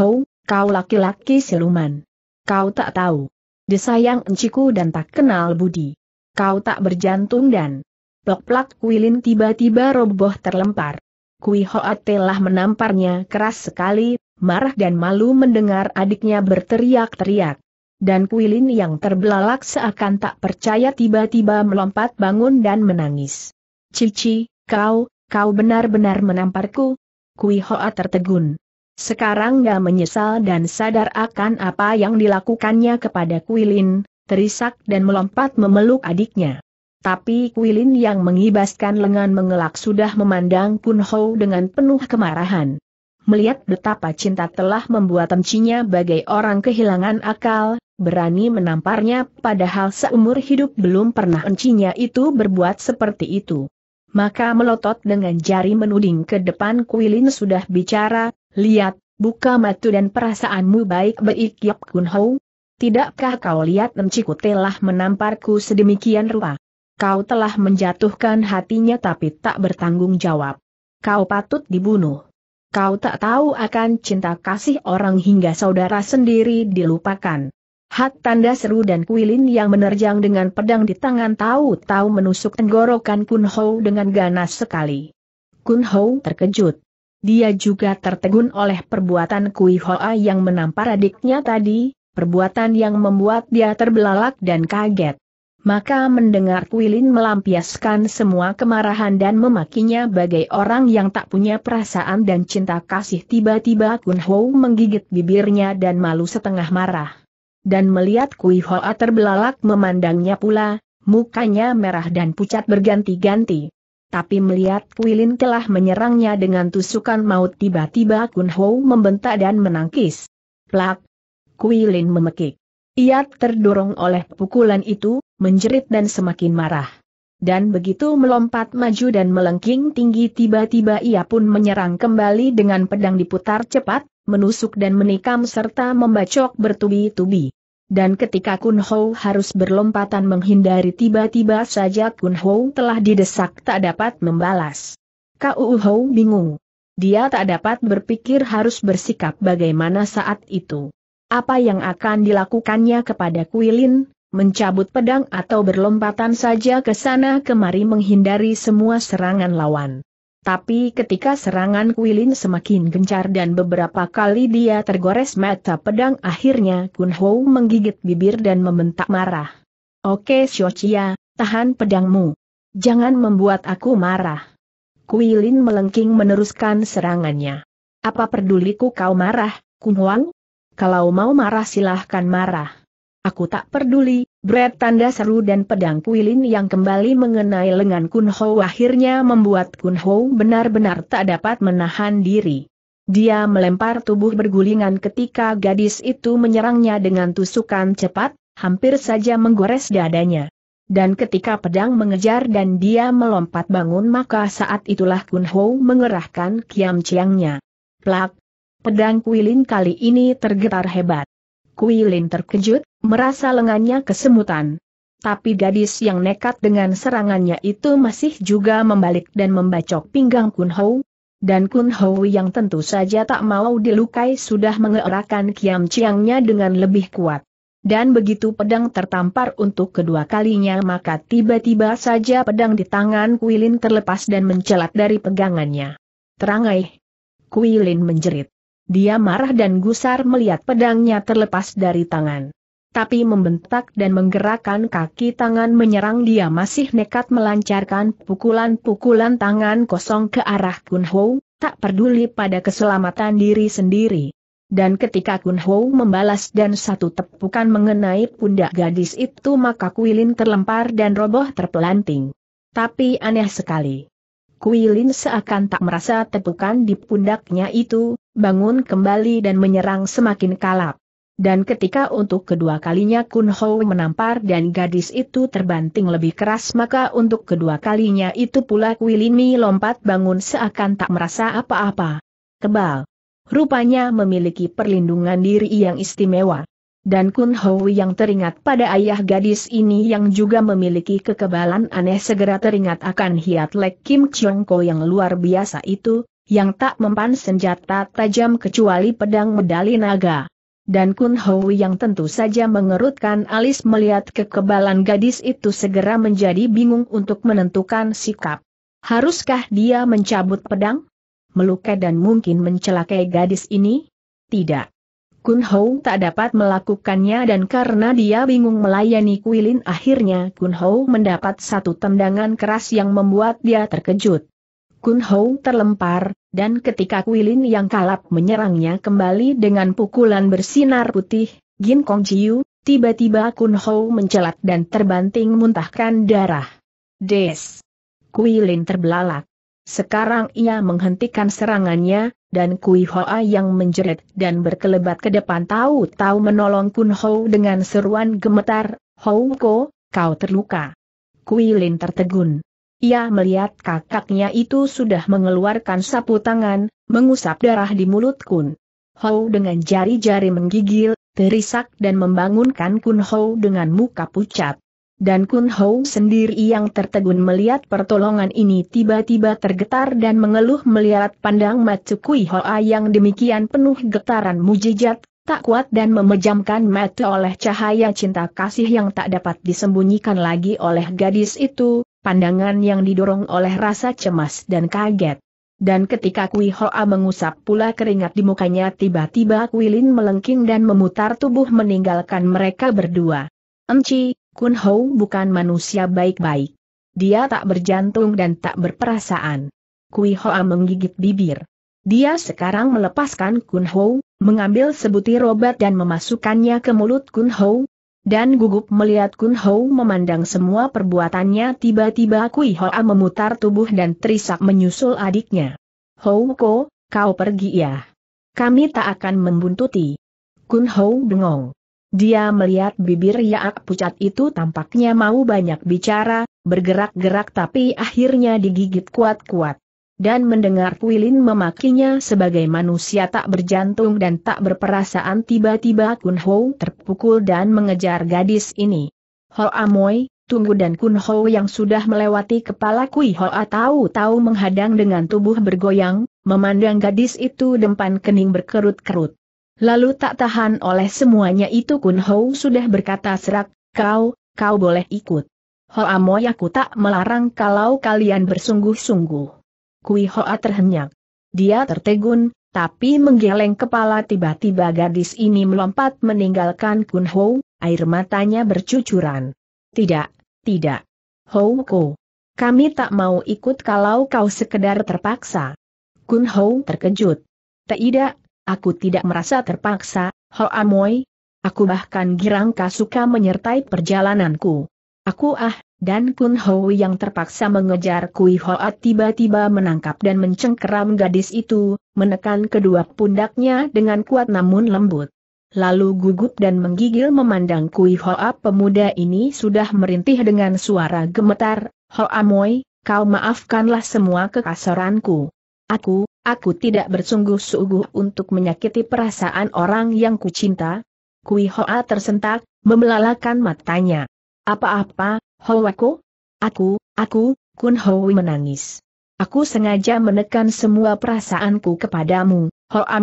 kau laki-laki siluman. Kau tak tahu. Desayang enciku dan tak kenal budi. Kau tak berjantung dan... Plok-plak kuilin tiba-tiba roboh terlempar. Kui Hoat telah menamparnya keras sekali, marah dan malu mendengar adiknya berteriak-teriak. Dan kuilin yang terbelalak seakan tak percaya tiba-tiba melompat bangun dan menangis. Cici, kau, kau benar-benar menamparku? Kui Hoat tertegun. Sekarang gak menyesal dan sadar akan apa yang dilakukannya kepada Kuilin, terisak dan melompat memeluk adiknya. Tapi Kuilin yang mengibaskan lengan mengelak sudah memandang Kun Ho dengan penuh kemarahan. Melihat betapa cinta telah membuat emcinya bagai orang kehilangan akal, berani menamparnya padahal seumur hidup belum pernah encinya itu berbuat seperti itu. Maka melotot dengan jari menuding ke depan Kuilin sudah bicara, lihat, buka matu dan perasaanmu baik-baik Yap Kun Ho, Tidakkah kau lihat Enciku telah menamparku sedemikian rupa? Kau telah menjatuhkan hatinya tapi tak bertanggung jawab. Kau patut dibunuh. Kau tak tahu akan cinta kasih orang hingga saudara sendiri dilupakan. Hat tanda seru dan kuilin yang menerjang dengan pedang di tangan tahu-tahu menusuk tenggorokan Kun Ho dengan ganas sekali. Kun Ho terkejut. Dia juga tertegun oleh perbuatan Kui Hoa yang menampar adiknya tadi, perbuatan yang membuat dia terbelalak dan kaget. Maka mendengar Kuilin melampiaskan semua kemarahan dan memakinya bagai orang yang tak punya perasaan dan cinta kasih tiba-tiba Kun Ho menggigit bibirnya dan malu setengah marah. Dan melihat Kui Hoa terbelalak memandangnya pula, mukanya merah dan pucat berganti-ganti. Tapi melihat Kuilin telah menyerangnya dengan tusukan maut tiba-tiba Kun Ho membentak dan menangkis. Plak, Kui memekik. Ia terdorong oleh pukulan itu, menjerit dan semakin marah. Dan begitu melompat maju dan melengking tinggi tiba-tiba ia pun menyerang kembali dengan pedang diputar cepat, menusuk dan menikam serta membacok bertubi-tubi. Dan ketika Kun Ho harus berlompatan menghindari tiba-tiba saja Kun Ho telah didesak tak dapat membalas. Kau Ho bingung. Dia tak dapat berpikir harus bersikap bagaimana saat itu. Apa yang akan dilakukannya kepada Kuilin, mencabut pedang atau berlompatan saja ke sana kemari menghindari semua serangan lawan. Tapi ketika serangan Kuilin semakin gencar dan beberapa kali dia tergores mata pedang akhirnya Kun Ho menggigit bibir dan membentak marah. Oke Xiochia, tahan pedangmu. Jangan membuat aku marah. Kuilin melengking meneruskan serangannya. Apa peduliku kau marah, Kun Huang? kalau mau marah silahkan marah. Aku tak peduli, Brad tanda seru dan pedang kuilin yang kembali mengenai lengan Kun Ho akhirnya membuat Kun Ho benar-benar tak dapat menahan diri. Dia melempar tubuh bergulingan ketika gadis itu menyerangnya dengan tusukan cepat, hampir saja menggores dadanya. Dan ketika pedang mengejar dan dia melompat bangun maka saat itulah Kun Ho mengerahkan kiam ciangnya. Plak, Pedang Kuilin kali ini tergetar hebat. Kuilin terkejut, merasa lengannya kesemutan. Tapi gadis yang nekat dengan serangannya itu masih juga membalik dan membacok pinggang Kun Hou. Dan Kun Hou yang tentu saja tak mau dilukai sudah mengerahkan kiam ciangnya dengan lebih kuat. Dan begitu pedang tertampar untuk kedua kalinya maka tiba-tiba saja pedang di tangan Kuilin terlepas dan mencelat dari pegangannya. Terangai. Eh? Kuilin menjerit. Dia marah dan gusar melihat pedangnya terlepas dari tangan. Tapi membentak dan menggerakkan kaki tangan menyerang dia masih nekat melancarkan pukulan-pukulan tangan kosong ke arah Kun Ho, tak peduli pada keselamatan diri sendiri. Dan ketika Kun Ho membalas dan satu tepukan mengenai pundak gadis itu maka Kuilin terlempar dan roboh terpelanting. Tapi aneh sekali. Kuilin seakan tak merasa tepukan di pundaknya itu, bangun kembali dan menyerang semakin kalap. Dan ketika untuk kedua kalinya Kun Ho menampar dan gadis itu terbanting lebih keras maka untuk kedua kalinya itu pula Kuilin Mi lompat bangun seakan tak merasa apa-apa. Kebal. Rupanya memiliki perlindungan diri yang istimewa dan Kun Hui yang teringat pada ayah gadis ini yang juga memiliki kekebalan aneh segera teringat akan hiat Lek Kim Chiong Ko yang luar biasa itu, yang tak mempan senjata tajam kecuali pedang medali naga. Dan Kun Hui yang tentu saja mengerutkan alis melihat kekebalan gadis itu segera menjadi bingung untuk menentukan sikap. Haruskah dia mencabut pedang? Melukai dan mungkin mencelakai gadis ini? Tidak. Kun Hou tak dapat melakukannya dan karena dia bingung melayani Kuilin akhirnya Kun Hou mendapat satu tendangan keras yang membuat dia terkejut. Kun Hou terlempar, dan ketika Kuilin yang kalap menyerangnya kembali dengan pukulan bersinar putih, Gin Kong Jiu, tiba-tiba Kun Hou mencelat dan terbanting muntahkan darah. Des! Kuilin terbelalak. Sekarang ia menghentikan serangannya, dan Kui Hoa yang menjerit dan berkelebat ke depan tahu-tahu menolong Kun Ho dengan seruan gemetar, Hong Ko, kau terluka. Kui Lin tertegun. Ia melihat kakaknya itu sudah mengeluarkan sapu tangan, mengusap darah di mulut Kun. Ho dengan jari-jari menggigil, terisak dan membangunkan Kun Ho dengan muka pucat dan Kun Ho sendiri yang tertegun melihat pertolongan ini tiba-tiba tergetar dan mengeluh melihat pandang mata Kui Hoa yang demikian penuh getaran mujijat, tak kuat dan memejamkan mata oleh cahaya cinta kasih yang tak dapat disembunyikan lagi oleh gadis itu, pandangan yang didorong oleh rasa cemas dan kaget. Dan ketika Kui Hoa mengusap pula keringat di mukanya tiba-tiba Kui Lin melengking dan memutar tubuh meninggalkan mereka berdua. Enci, Kun Hou bukan manusia baik-baik. Dia tak berjantung dan tak berperasaan. Kui Hoa menggigit bibir. Dia sekarang melepaskan Kun Hou, mengambil sebutir obat dan memasukkannya ke mulut Kun Hou, dan gugup melihat Kun Hou memandang semua perbuatannya tiba-tiba Kui Hoa memutar tubuh dan terisak menyusul adiknya. Hou Ko, kau pergi ya. Kami tak akan membuntuti. Kun Hou bengong. Dia melihat bibir Yaak pucat itu tampaknya mau banyak bicara, bergerak-gerak tapi akhirnya digigit kuat-kuat. Dan mendengar Kuilin memakinya sebagai manusia tak berjantung dan tak berperasaan tiba-tiba Kun Ho terpukul dan mengejar gadis ini. Ho Amoy, Tunggu dan Kun Ho yang sudah melewati kepala Kui Ho tahu-tahu menghadang dengan tubuh bergoyang, memandang gadis itu dempan kening berkerut-kerut. Lalu tak tahan oleh semuanya itu Kun Hou sudah berkata serak, kau, kau boleh ikut. Hoa ku tak melarang kalau kalian bersungguh-sungguh. Kui Hoa terhenyak. Dia tertegun, tapi menggeleng kepala tiba-tiba gadis ini melompat meninggalkan Kun Hou, air matanya bercucuran. Tidak, tidak. Hou Ko. Kami tak mau ikut kalau kau sekedar terpaksa. Kun Hou terkejut. Tidak, Aku tidak merasa terpaksa, Ho Amoy. Aku bahkan girang suka menyertai perjalananku. Aku ah, dan Kun Ho yang terpaksa mengejar Kui Hoa tiba-tiba menangkap dan mencengkeram gadis itu, menekan kedua pundaknya dengan kuat namun lembut. Lalu gugup dan menggigil memandang Kui Hoa pemuda ini sudah merintih dengan suara gemetar, Ho Amoy, kau maafkanlah semua kekasaranku. Aku, Aku tidak bersungguh-sungguh untuk menyakiti perasaan orang yang kucinta. Kui Hoa tersentak, membelalakan matanya. Apa-apa, Hoako? Aku, aku, Kun Hoi menangis. Aku sengaja menekan semua perasaanku kepadamu,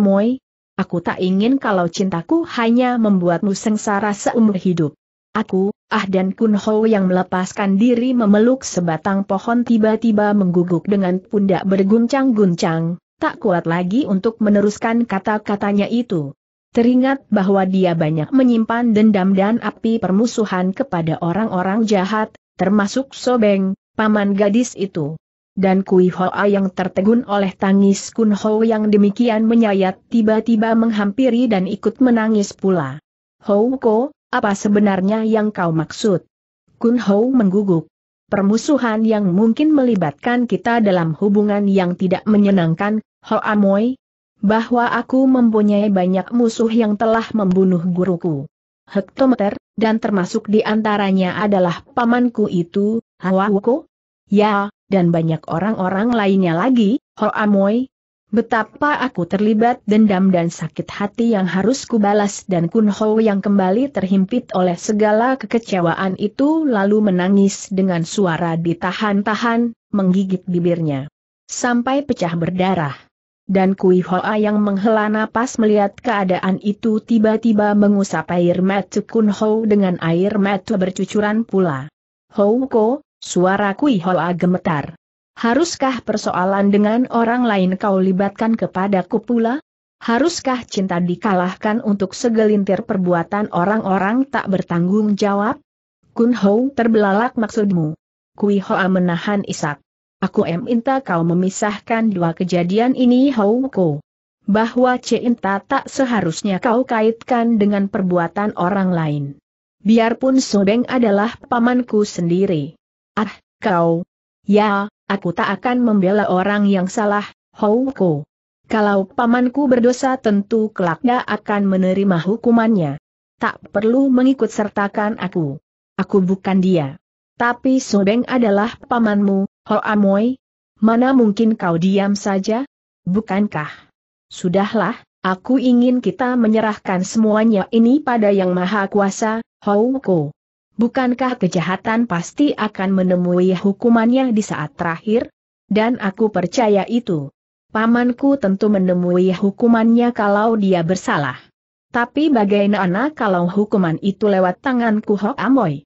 Moi. Aku tak ingin kalau cintaku hanya membuatmu sengsara seumur hidup. Aku, Ah dan Kun Ho yang melepaskan diri memeluk sebatang pohon tiba-tiba mengguguk dengan pundak berguncang-guncang, tak kuat lagi untuk meneruskan kata-katanya itu. Teringat bahwa dia banyak menyimpan dendam dan api permusuhan kepada orang-orang jahat, termasuk Sobeng, paman gadis itu. Dan Kui Hoa yang tertegun oleh tangis Kun Ho yang demikian menyayat tiba-tiba menghampiri dan ikut menangis pula. Ho Ko, apa sebenarnya yang kau maksud? Kun Ho mengguguk. Permusuhan yang mungkin melibatkan kita dalam hubungan yang tidak menyenangkan, Amoy, bahwa aku mempunyai banyak musuh yang telah membunuh guruku. Hektometer, dan termasuk di antaranya adalah pamanku itu, Hawako? Ya, dan banyak orang-orang lainnya lagi, Amoy, Betapa aku terlibat dendam dan sakit hati yang harus kubalas dan Kun Ho yang kembali terhimpit oleh segala kekecewaan itu lalu menangis dengan suara ditahan-tahan, menggigit bibirnya. Sampai pecah berdarah dan Kui Hoa yang menghela napas melihat keadaan itu tiba-tiba mengusap air mata Kun Ho dengan air mata bercucuran pula. Ho Ko, suara Kui Hoa gemetar. Haruskah persoalan dengan orang lain kau libatkan kepadaku pula? Haruskah cinta dikalahkan untuk segelintir perbuatan orang-orang tak bertanggung jawab? Kun Ho terbelalak maksudmu. Kui Hoa menahan isak. Aku em minta kau memisahkan dua kejadian ini Houko. Bahwa cinta tak seharusnya kau kaitkan dengan perbuatan orang lain. Biarpun Sobeng adalah pamanku sendiri. Ah, kau. Ya, aku tak akan membela orang yang salah, Houko. Kalau pamanku berdosa tentu kelaknya akan menerima hukumannya. Tak perlu mengikut sertakan aku. Aku bukan dia. Tapi Sobeng adalah pamanmu, Ho Amoy. Mana mungkin kau diam saja? Bukankah? Sudahlah, aku ingin kita menyerahkan semuanya ini pada Yang Maha Kuasa, Ko. Bukankah kejahatan pasti akan menemui hukumannya di saat terakhir? Dan aku percaya itu. Pamanku tentu menemui hukumannya kalau dia bersalah. Tapi bagaimana kalau hukuman itu lewat tanganku Ho Amoy?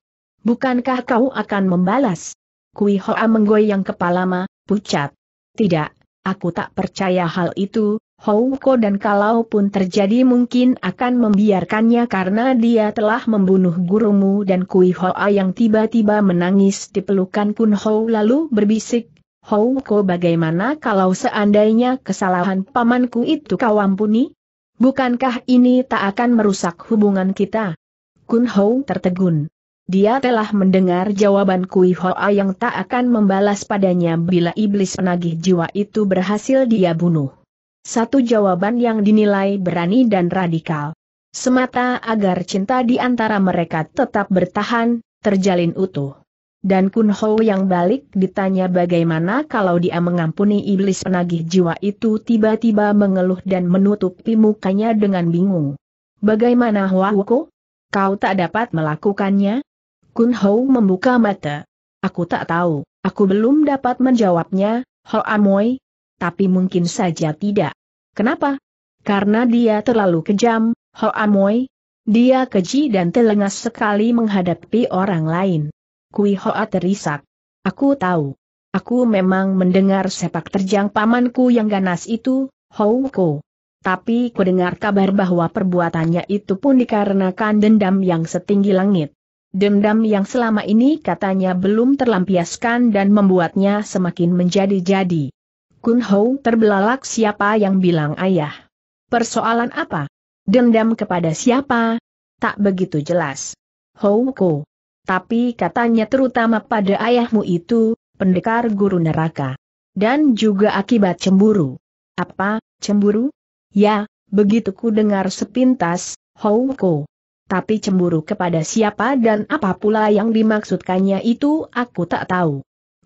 Bukankah kau akan membalas? Kui Hoa menggoyang kepala ma, pucat. Tidak, aku tak percaya hal itu, Houko dan kalaupun terjadi mungkin akan membiarkannya karena dia telah membunuh gurumu dan Kui Hoa yang tiba-tiba menangis di pelukan Kun Hou lalu berbisik, Houko bagaimana kalau seandainya kesalahan pamanku itu kau ampuni? Bukankah ini tak akan merusak hubungan kita? Kun Hou tertegun. Dia telah mendengar jawaban Kui Hoa yang tak akan membalas padanya bila iblis penagih jiwa itu berhasil dia bunuh. Satu jawaban yang dinilai berani dan radikal. Semata agar cinta di antara mereka tetap bertahan, terjalin utuh. Dan Kun Ho yang balik ditanya bagaimana kalau dia mengampuni iblis penagih jiwa itu tiba-tiba mengeluh dan menutupi mukanya dengan bingung. Bagaimana Hua Wuko? Kau tak dapat melakukannya? Kun Hou membuka mata. Aku tak tahu, aku belum dapat menjawabnya, Ho Amoy. Tapi mungkin saja tidak. Kenapa? Karena dia terlalu kejam, Ho Amoy. Dia keji dan telengas sekali menghadapi orang lain. Kui Hoa terisak. Aku tahu. Aku memang mendengar sepak terjang pamanku yang ganas itu, Hou Houko. Tapi ku dengar kabar bahwa perbuatannya itu pun dikarenakan dendam yang setinggi langit. Dendam yang selama ini katanya belum terlampiaskan dan membuatnya semakin menjadi-jadi. Kun Hou terbelalak siapa yang bilang ayah. Persoalan apa? Dendam kepada siapa? Tak begitu jelas. Hou Ko. Tapi katanya terutama pada ayahmu itu, pendekar guru neraka. Dan juga akibat cemburu. Apa, cemburu? Ya, begitu ku dengar sepintas, Hou Ko tapi cemburu kepada siapa dan apa pula yang dimaksudkannya itu aku tak tahu.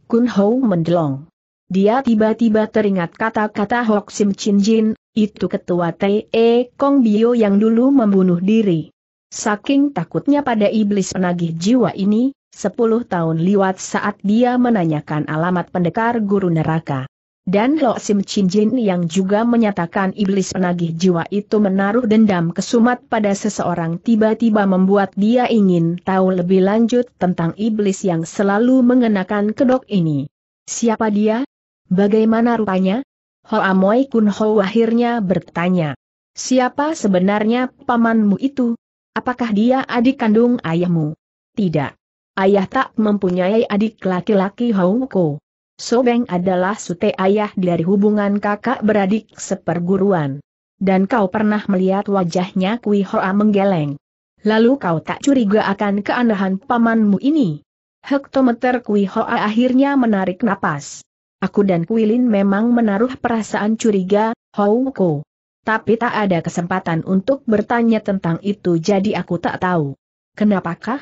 Kun Hou mendelong. Dia tiba-tiba teringat kata-kata Hok Sim Chin Jin, itu ketua T.E. Kong Bio yang dulu membunuh diri. Saking takutnya pada iblis penagih jiwa ini, Sepuluh tahun liwat saat dia menanyakan alamat pendekar guru neraka dan Lo Sim Chin Jin yang juga menyatakan iblis penagih jiwa itu menaruh dendam kesumat pada seseorang tiba-tiba membuat dia ingin tahu lebih lanjut tentang iblis yang selalu mengenakan kedok ini. Siapa dia? Bagaimana rupanya? Hoa Amoy Kun Ho akhirnya bertanya. Siapa sebenarnya pamanmu itu? Apakah dia adik kandung ayahmu? Tidak. Ayah tak mempunyai adik laki-laki Ko. Sobeng adalah sute ayah dari hubungan kakak beradik seperguruan. Dan kau pernah melihat wajahnya Kui Hoa menggeleng. Lalu kau tak curiga akan keanehan pamanmu ini? Hektometer Kui Hoa akhirnya menarik napas. Aku dan Kui Lin memang menaruh perasaan curiga, Houko. Tapi tak ada kesempatan untuk bertanya tentang itu jadi aku tak tahu. Kenapakah?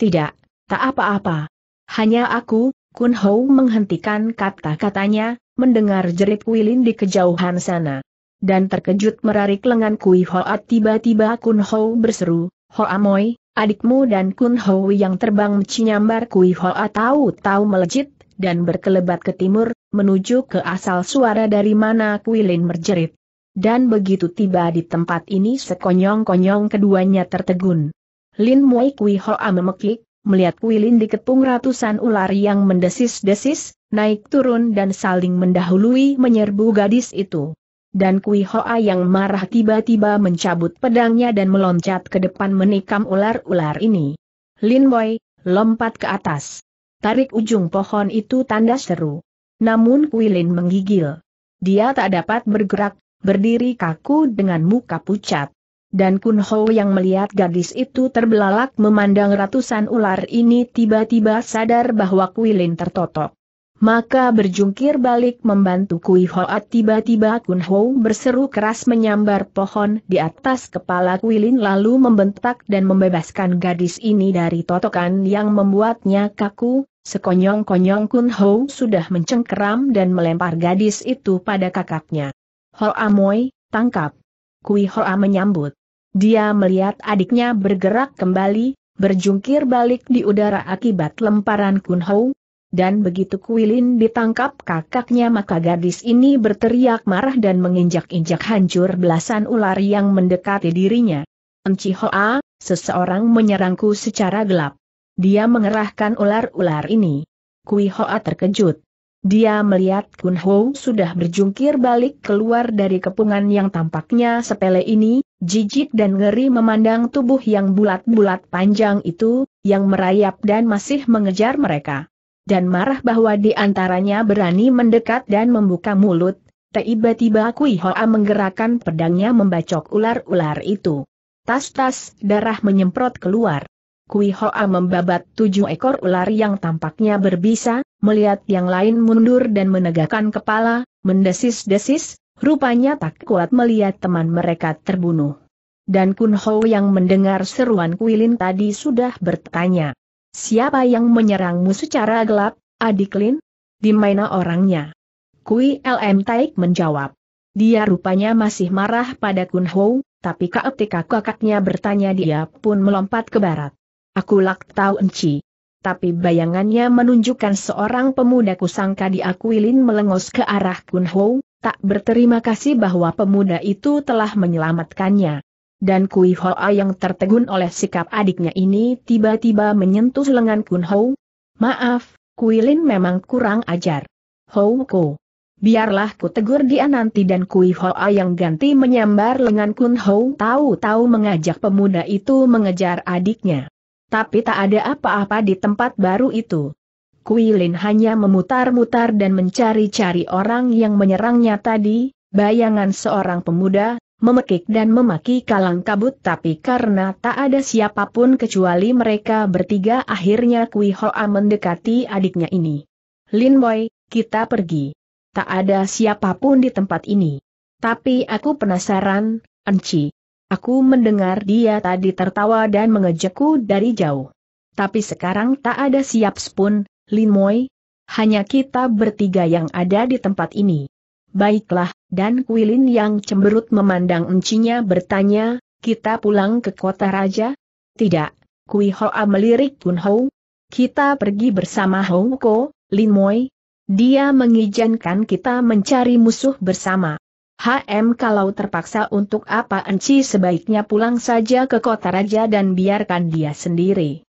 Tidak, tak apa-apa. Hanya aku, Kun Hou menghentikan kata-katanya, mendengar jerit Kuilin di kejauhan sana. Dan terkejut merarik lengan Kui Hoat tiba-tiba Kun Hou berseru, Amoy, adikmu dan Kun Hou yang terbang menyambar Kui Hoat tahu-tahu melejit, dan berkelebat ke timur, menuju ke asal suara dari mana Kuilin merjerit. Dan begitu tiba di tempat ini sekonyong-konyong keduanya tertegun. Lin Mui Kui Hoa memekik, melihat Kuilin diketung ratusan ular yang mendesis-desis, naik turun dan saling mendahului menyerbu gadis itu. Dan Kui Hoa yang marah tiba-tiba mencabut pedangnya dan meloncat ke depan menikam ular-ular ini. Lin Boy, lompat ke atas. Tarik ujung pohon itu tanda seru. Namun Kui Lin menggigil. Dia tak dapat bergerak, berdiri kaku dengan muka pucat dan Kun Ho yang melihat gadis itu terbelalak memandang ratusan ular ini tiba-tiba sadar bahwa kuilin tertotok. Maka berjungkir balik membantu Kui Ho. tiba-tiba Kun Ho berseru keras menyambar pohon di atas kepala Kuilin lalu membentak dan membebaskan gadis ini dari totokan yang membuatnya kaku, sekonyong-konyong Kun Ho sudah mencengkeram dan melempar gadis itu pada kakaknya. Ho Amoy, tangkap! Kui Hoa menyambut. Dia melihat adiknya bergerak kembali, berjungkir balik di udara akibat lemparan Kunhou, dan begitu Kuilin ditangkap kakaknya maka gadis ini berteriak marah dan menginjak-injak hancur belasan ular yang mendekati dirinya. Enci Hoa, seseorang menyerangku secara gelap. Dia mengerahkan ular-ular ini. Kui Hoa terkejut. Dia melihat Kun Ho sudah berjungkir balik keluar dari kepungan yang tampaknya sepele ini, Jijik dan ngeri memandang tubuh yang bulat-bulat panjang itu, yang merayap dan masih mengejar mereka. Dan marah bahwa di antaranya berani mendekat dan membuka mulut, tiba-tiba Kui Hoa menggerakkan pedangnya membacok ular-ular itu. Tas-tas darah menyemprot keluar. Kui Hoa membabat tujuh ekor ular yang tampaknya berbisa, melihat yang lain mundur dan menegakkan kepala, mendesis-desis, rupanya tak kuat melihat teman mereka terbunuh. Dan Kun Ho yang mendengar seruan Kuilin tadi sudah bertanya. Siapa yang menyerangmu secara gelap, adik Lin? Di mana orangnya? Kui LM Taik menjawab. Dia rupanya masih marah pada Kun Ho, tapi ketika kakaknya bertanya dia pun melompat ke barat. Aku lak tahu enci tapi bayangannya menunjukkan seorang pemuda kusangka di Akuilin melengos ke arah Kun Ho, tak berterima kasih bahwa pemuda itu telah menyelamatkannya. Dan Kui Hoa yang tertegun oleh sikap adiknya ini tiba-tiba menyentuh lengan Kun Ho. Maaf, Kui Lin memang kurang ajar. Ho Ko. Biarlah ku tegur dia nanti dan Kui Hoa yang ganti menyambar lengan Kun Ho tahu-tahu mengajak pemuda itu mengejar adiknya. Tapi tak ada apa-apa di tempat baru itu. Kui Lin hanya memutar-mutar dan mencari-cari orang yang menyerangnya tadi, bayangan seorang pemuda, memekik dan memaki kalang kabut tapi karena tak ada siapapun kecuali mereka bertiga akhirnya Kui Hoa mendekati adiknya ini. Lin Boy, kita pergi. Tak ada siapapun di tempat ini. Tapi aku penasaran, Enci. Aku mendengar dia tadi tertawa dan mengejekku dari jauh. Tapi sekarang tak ada siap pun, Lin Moi, hanya kita bertiga yang ada di tempat ini. Baiklah, dan Kuilin yang cemberut memandang encinya bertanya, kita pulang ke kota raja? Tidak, Kui Hoa melirik Kun Hou. Kita pergi bersama Hou Ko, Lin Moi. Dia mengizinkan kita mencari musuh bersama. HM kalau terpaksa untuk apa enci sebaiknya pulang saja ke kota raja dan biarkan dia sendiri.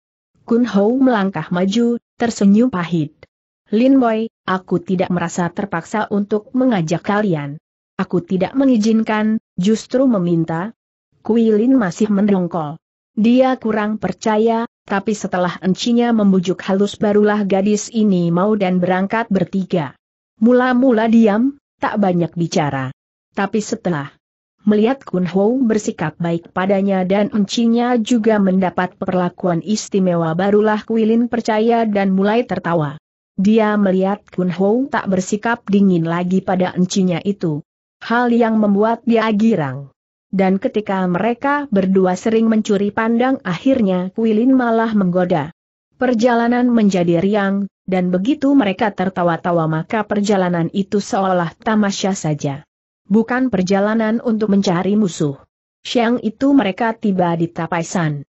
Kun Hou melangkah maju, tersenyum pahit. Lin Boy, aku tidak merasa terpaksa untuk mengajak kalian. Aku tidak mengizinkan, justru meminta. Kui Lin masih mendongkol. Dia kurang percaya, tapi setelah encinya membujuk halus barulah gadis ini mau dan berangkat bertiga. Mula-mula diam, tak banyak bicara. Tapi setelah Melihat Kun Ho bersikap baik padanya dan encinya juga mendapat perlakuan istimewa barulah Kuilin percaya dan mulai tertawa. Dia melihat Kun Ho tak bersikap dingin lagi pada encinya itu. Hal yang membuat dia girang. Dan ketika mereka berdua sering mencuri pandang akhirnya Kuilin malah menggoda. Perjalanan menjadi riang, dan begitu mereka tertawa-tawa maka perjalanan itu seolah tamasya saja bukan perjalanan untuk mencari musuh. Siang itu mereka tiba di Tapaisan.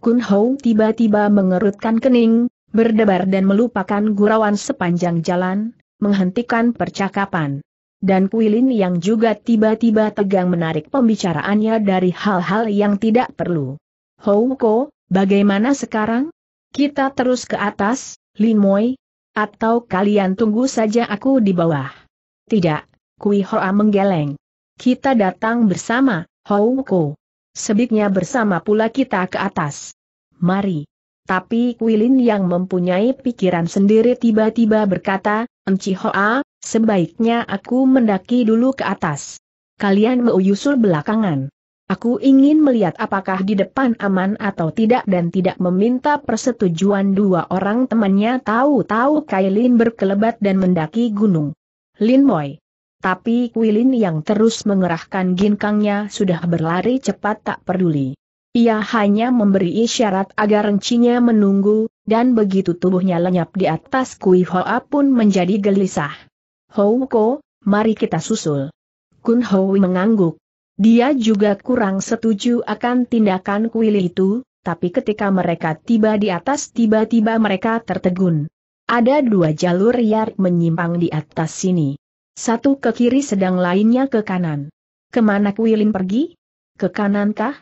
Kun Hou tiba-tiba mengerutkan kening, berdebar dan melupakan gurauan sepanjang jalan, menghentikan percakapan. Dan Kuilin yang juga tiba-tiba tegang menarik pembicaraannya dari hal-hal yang tidak perlu. Houko, bagaimana sekarang? Kita terus ke atas, Lin Moi? Atau kalian tunggu saja aku di bawah? Tidak, Kui Hoa menggeleng. Kita datang bersama, Houko. Sebiknya bersama pula kita ke atas. Mari. Tapi Kuilin yang mempunyai pikiran sendiri tiba-tiba berkata, Enci Hoa, sebaiknya aku mendaki dulu ke atas. Kalian meuyusul belakangan. Aku ingin melihat apakah di depan aman atau tidak dan tidak meminta persetujuan dua orang temannya tahu-tahu Kailin berkelebat dan mendaki gunung. Lin Moy, tapi Kuilin yang terus mengerahkan ginkangnya sudah berlari cepat tak peduli. Ia hanya memberi isyarat agar rencinya menunggu, dan begitu tubuhnya lenyap di atas Kui Hoa pun menjadi gelisah. Houko, mari kita susul. Kun Hou mengangguk. Dia juga kurang setuju akan tindakan Kuili itu, tapi ketika mereka tiba di atas tiba-tiba mereka tertegun. Ada dua jalur yang menyimpang di atas sini. Satu ke kiri sedang lainnya ke kanan. Kemana Kuilin pergi? Ke kanan kah?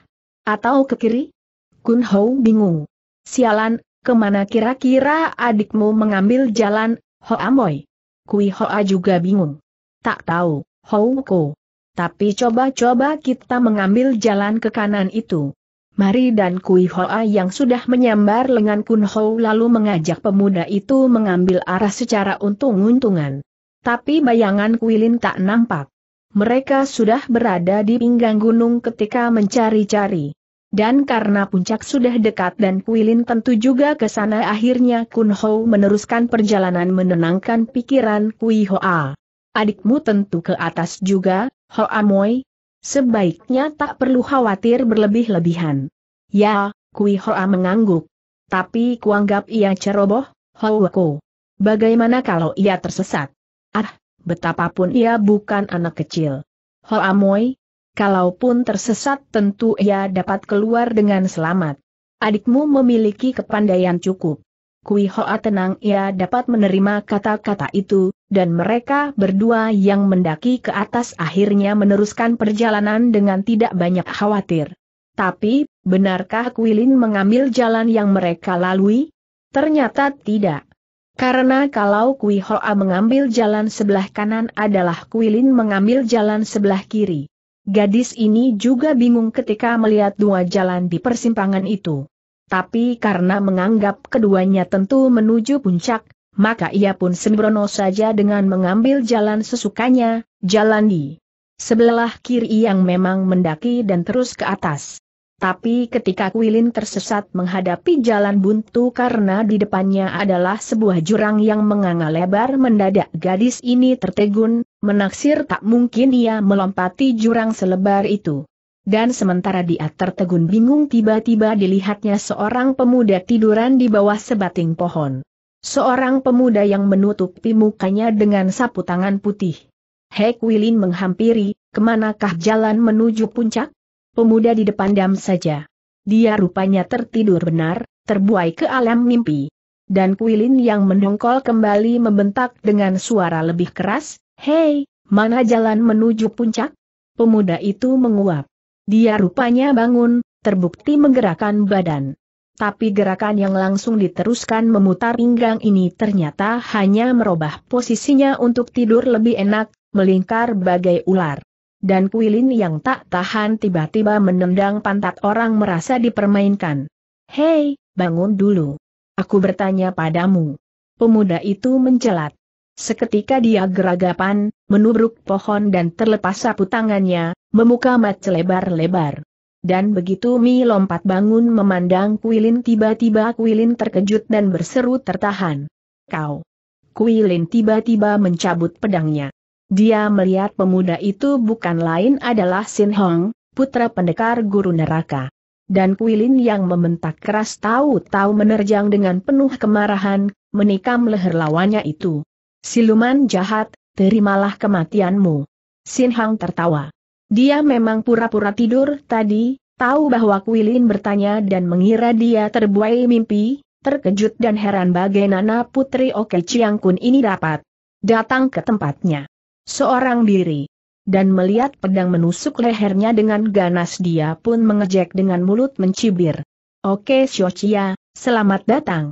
Atau ke kiri? Kun Hou bingung. Sialan, kemana kira-kira adikmu mengambil jalan, Ho Amoy? Kui Hoa juga bingung. Tak tahu, Hou Ko. Tapi coba-coba kita mengambil jalan ke kanan itu. Mari dan Kui Hoa yang sudah menyambar lengan Kun Ho lalu mengajak pemuda itu mengambil arah secara untung-untungan. Tapi bayangan Kuilin tak nampak. Mereka sudah berada di pinggang gunung ketika mencari-cari. Dan karena puncak sudah dekat dan Kuilin tentu juga ke sana akhirnya Kun Ho meneruskan perjalanan menenangkan pikiran Kui Hoa. Adikmu tentu ke atas juga, Hoa Moi. Sebaiknya tak perlu khawatir berlebih-lebihan. Ya, Kui Hoa mengangguk. Tapi kuanggap ia ceroboh, Wako. Bagaimana kalau ia tersesat? Ah, betapapun ia bukan anak kecil. Ho Amoy, kalaupun tersesat tentu ia dapat keluar dengan selamat. Adikmu memiliki kepandaian cukup. Kui Hoa tenang ia dapat menerima kata-kata itu, dan mereka berdua yang mendaki ke atas akhirnya meneruskan perjalanan dengan tidak banyak khawatir. Tapi, benarkah Kuilin mengambil jalan yang mereka lalui? Ternyata tidak. Karena kalau Kui Hoa mengambil jalan sebelah kanan adalah Kui Lin mengambil jalan sebelah kiri. Gadis ini juga bingung ketika melihat dua jalan di persimpangan itu. Tapi karena menganggap keduanya tentu menuju puncak, maka ia pun sembrono saja dengan mengambil jalan sesukanya, jalan di sebelah kiri yang memang mendaki dan terus ke atas. Tapi ketika Kuilin tersesat menghadapi jalan buntu karena di depannya adalah sebuah jurang yang menganga lebar mendadak gadis ini tertegun, menaksir tak mungkin ia melompati jurang selebar itu. Dan sementara dia tertegun bingung tiba-tiba dilihatnya seorang pemuda tiduran di bawah sebating pohon. Seorang pemuda yang menutupi mukanya dengan sapu tangan putih. Hei Kuilin menghampiri, kemanakah jalan menuju puncak? pemuda di depan dam saja. Dia rupanya tertidur benar, terbuai ke alam mimpi. Dan Kuilin yang mendongkol kembali membentak dengan suara lebih keras, Hei, mana jalan menuju puncak? Pemuda itu menguap. Dia rupanya bangun, terbukti menggerakkan badan. Tapi gerakan yang langsung diteruskan memutar pinggang ini ternyata hanya merubah posisinya untuk tidur lebih enak, melingkar bagai ular dan kuilin yang tak tahan tiba-tiba menendang pantat orang merasa dipermainkan. Hei, bangun dulu. Aku bertanya padamu. Pemuda itu mencelat. Seketika dia geragapan, menubruk pohon dan terlepas sapu tangannya, memuka mat lebar-lebar. Dan begitu Mi lompat bangun memandang Kuilin tiba-tiba Kuilin terkejut dan berseru tertahan. Kau! Kuilin tiba-tiba mencabut pedangnya. Dia melihat pemuda itu bukan lain adalah Sin Hong, putra pendekar guru neraka. Dan Kuilin yang membentak keras tahu-tahu menerjang dengan penuh kemarahan, menikam leher lawannya itu. Siluman jahat, terimalah kematianmu. Sin Hong tertawa. Dia memang pura-pura tidur tadi, tahu bahwa Kuilin bertanya dan mengira dia terbuai mimpi, terkejut dan heran bagaimana putri Oke Chiang Kun ini dapat datang ke tempatnya seorang diri. Dan melihat pedang menusuk lehernya dengan ganas dia pun mengejek dengan mulut mencibir. Oke Xiochia, selamat datang.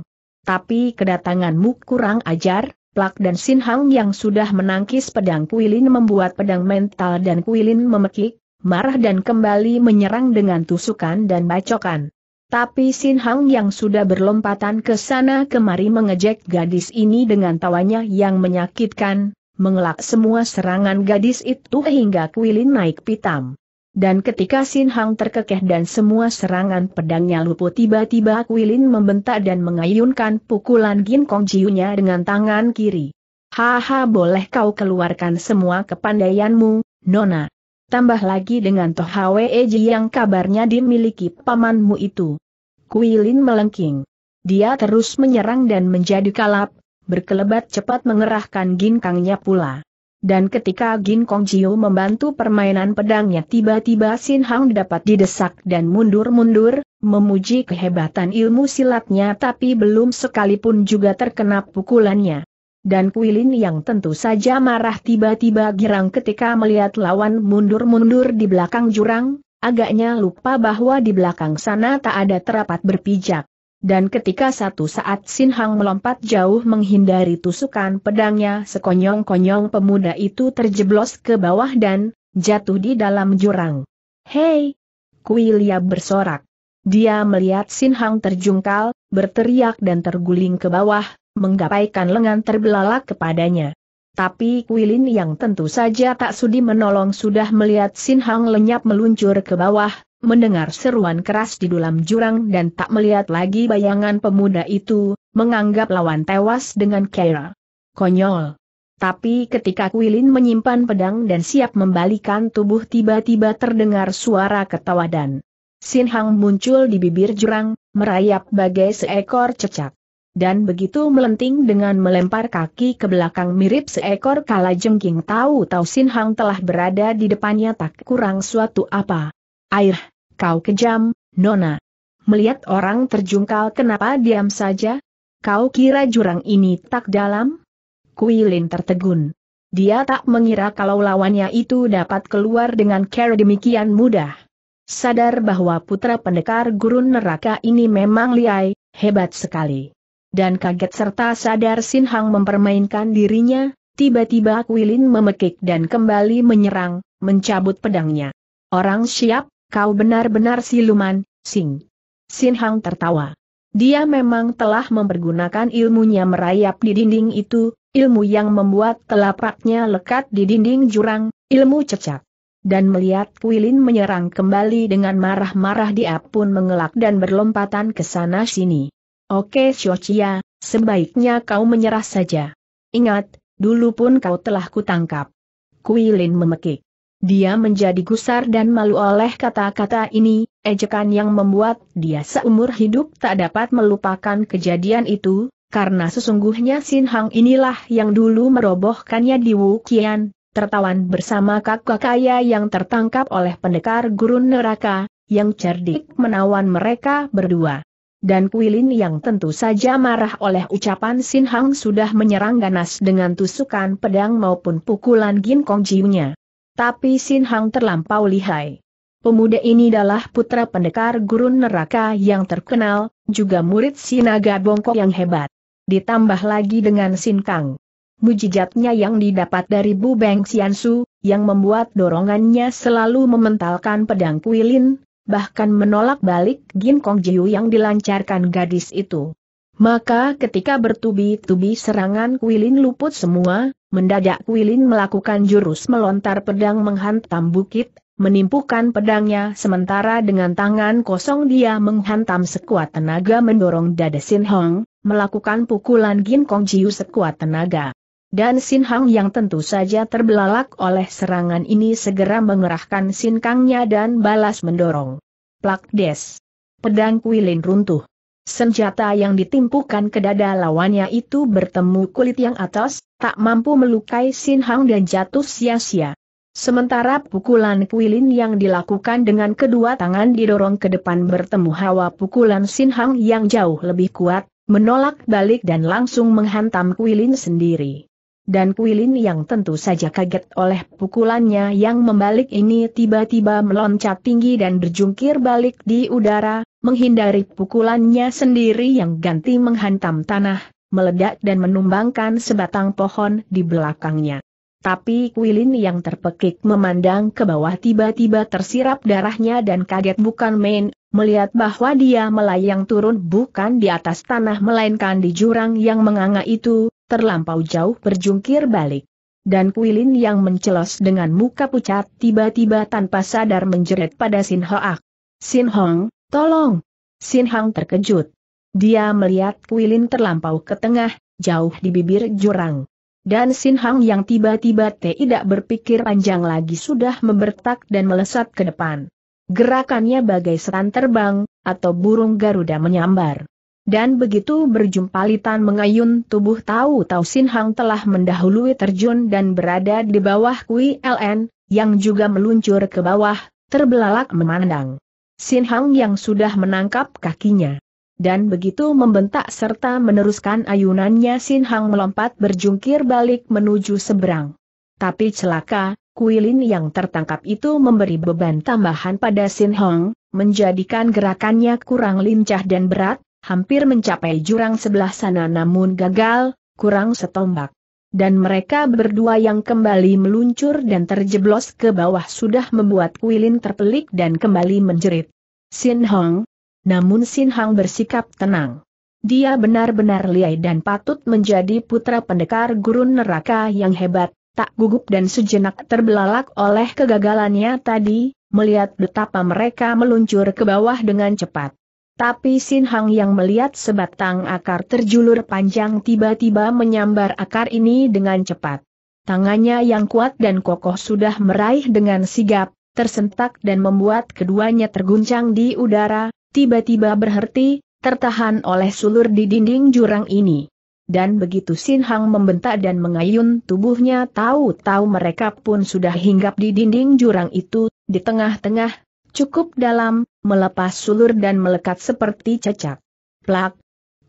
Tapi kedatanganmu kurang ajar, Plak dan Sinhang yang sudah menangkis pedang Kuilin membuat pedang mental dan Kuilin memekik, marah dan kembali menyerang dengan tusukan dan bacokan. Tapi Sinhang yang sudah berlompatan ke sana kemari mengejek gadis ini dengan tawanya yang menyakitkan, mengelak semua serangan gadis itu hingga Kuilin naik pitam. Dan ketika Sin Hang terkekeh dan semua serangan pedangnya luput tiba-tiba Kuilin membentak dan mengayunkan pukulan gin kong Jiunya dengan tangan kiri. Haha boleh kau keluarkan semua kepandaianmu, Nona. Tambah lagi dengan Toh Eji yang kabarnya dimiliki pamanmu itu. Kuilin melengking. Dia terus menyerang dan menjadi kalap, berkelebat cepat mengerahkan ginkangnya pula. Dan ketika Gin Kong Jiu membantu permainan pedangnya tiba-tiba Sin Hang dapat didesak dan mundur-mundur, memuji kehebatan ilmu silatnya tapi belum sekalipun juga terkena pukulannya. Dan Kuilin yang tentu saja marah tiba-tiba girang ketika melihat lawan mundur-mundur di belakang jurang, agaknya lupa bahwa di belakang sana tak ada terapat berpijak dan ketika satu saat Sin Hang melompat jauh menghindari tusukan pedangnya sekonyong-konyong pemuda itu terjeblos ke bawah dan jatuh di dalam jurang. Hei! Kuilia bersorak. Dia melihat Sin Hang terjungkal, berteriak dan terguling ke bawah, menggapaikan lengan terbelalak kepadanya. Tapi Kuilin yang tentu saja tak sudi menolong sudah melihat Sin Hang lenyap meluncur ke bawah, mendengar seruan keras di dalam jurang dan tak melihat lagi bayangan pemuda itu, menganggap lawan tewas dengan Kera. Konyol. Tapi ketika Kuilin menyimpan pedang dan siap membalikan tubuh tiba-tiba terdengar suara ketawa dan Sin Hang muncul di bibir jurang, merayap bagai seekor cecak dan begitu melenting dengan melempar kaki ke belakang mirip seekor kalajengking tahu-tahu Sin Hang telah berada di depannya tak kurang suatu apa. Air, kau kejam, Nona. Melihat orang terjungkal kenapa diam saja? Kau kira jurang ini tak dalam? Kuilin tertegun. Dia tak mengira kalau lawannya itu dapat keluar dengan cara demikian mudah. Sadar bahwa putra pendekar gurun neraka ini memang liai, hebat sekali dan kaget serta sadar Sin Hang mempermainkan dirinya, tiba-tiba Kuilin memekik dan kembali menyerang, mencabut pedangnya. Orang siap, kau benar-benar siluman, Sing. Sin Hang tertawa. Dia memang telah mempergunakan ilmunya merayap di dinding itu, ilmu yang membuat telapaknya lekat di dinding jurang, ilmu cecak. Dan melihat Kuilin menyerang kembali dengan marah-marah dia pun mengelak dan berlompatan ke sana sini. Oke Xiochia, ya. sebaiknya kau menyerah saja. Ingat, dulu pun kau telah kutangkap. Kuilin memekik. Dia menjadi gusar dan malu oleh kata-kata ini, ejekan yang membuat dia seumur hidup tak dapat melupakan kejadian itu, karena sesungguhnya Sin Hang inilah yang dulu merobohkannya di Wu Qian. tertawan bersama kakak kaya yang tertangkap oleh pendekar gurun neraka, yang cerdik menawan mereka berdua dan Kuilin yang tentu saja marah oleh ucapan Sin Hang sudah menyerang ganas dengan tusukan pedang maupun pukulan Gin Kong Jiunya. Tapi Sin Hang terlampau lihai. Pemuda ini adalah putra pendekar gurun neraka yang terkenal, juga murid Sinaga Bongkok yang hebat. Ditambah lagi dengan Sin Kang. Mujijatnya yang didapat dari Bu Beng Xiansu, yang membuat dorongannya selalu mementalkan pedang Kuilin, bahkan menolak balik Gin Kong Jiu yang dilancarkan gadis itu. Maka ketika bertubi-tubi serangan Kuilin luput semua, mendadak Kuilin melakukan jurus melontar pedang menghantam bukit, menimpukan pedangnya sementara dengan tangan kosong dia menghantam sekuat tenaga mendorong dada Sin Hong, melakukan pukulan Gin Kong Jiu sekuat tenaga. Dan Sin Hang yang tentu saja terbelalak oleh serangan ini segera mengerahkan Sin Kangnya dan balas mendorong. Plak des. Pedang Kuilin runtuh. Senjata yang ditimpukan ke dada lawannya itu bertemu kulit yang atas, tak mampu melukai Sin Hang dan jatuh sia-sia. Sementara pukulan Kuilin yang dilakukan dengan kedua tangan didorong ke depan bertemu hawa pukulan Sin Hang yang jauh lebih kuat, menolak balik dan langsung menghantam Kuilin sendiri dan Kuilin yang tentu saja kaget oleh pukulannya yang membalik ini tiba-tiba meloncat tinggi dan berjungkir balik di udara, menghindari pukulannya sendiri yang ganti menghantam tanah, meledak dan menumbangkan sebatang pohon di belakangnya. Tapi Kuilin yang terpekik memandang ke bawah tiba-tiba tersirap darahnya dan kaget bukan main, melihat bahwa dia melayang turun bukan di atas tanah melainkan di jurang yang menganga itu, terlampau jauh berjungkir balik. Dan Kuilin yang mencelos dengan muka pucat tiba-tiba tanpa sadar menjerit pada Sin Hoak. Sin Hong, tolong! Sin Hong terkejut. Dia melihat Kuilin terlampau ke tengah, jauh di bibir jurang. Dan Sin Hong yang tiba-tiba tidak berpikir panjang lagi sudah membertak dan melesat ke depan. Gerakannya bagai setan terbang, atau burung Garuda menyambar. Dan begitu berjumpa litan mengayun tubuh tahu-tahu Sin Hang telah mendahului terjun dan berada di bawah Kui LN, yang juga meluncur ke bawah, terbelalak memandang. Sin Hang yang sudah menangkap kakinya. Dan begitu membentak serta meneruskan ayunannya Sin Hang melompat berjungkir balik menuju seberang. Tapi celaka, Kuilin yang tertangkap itu memberi beban tambahan pada Sin Hang menjadikan gerakannya kurang lincah dan berat, hampir mencapai jurang sebelah sana namun gagal, kurang setombak. Dan mereka berdua yang kembali meluncur dan terjeblos ke bawah sudah membuat Kuilin terpelik dan kembali menjerit. Sin Hong. Namun Sin Hong bersikap tenang. Dia benar-benar liai dan patut menjadi putra pendekar gurun neraka yang hebat, tak gugup dan sejenak terbelalak oleh kegagalannya tadi, melihat betapa mereka meluncur ke bawah dengan cepat. Tapi Sin Hang yang melihat sebatang akar terjulur panjang tiba-tiba menyambar akar ini dengan cepat. Tangannya yang kuat dan kokoh sudah meraih dengan sigap, tersentak dan membuat keduanya terguncang di udara, tiba-tiba berhenti, tertahan oleh sulur di dinding jurang ini. Dan begitu Sin Hang membentak dan mengayun tubuhnya tahu-tahu mereka pun sudah hinggap di dinding jurang itu, di tengah-tengah, cukup dalam, melepas sulur dan melekat seperti cecak. Plak!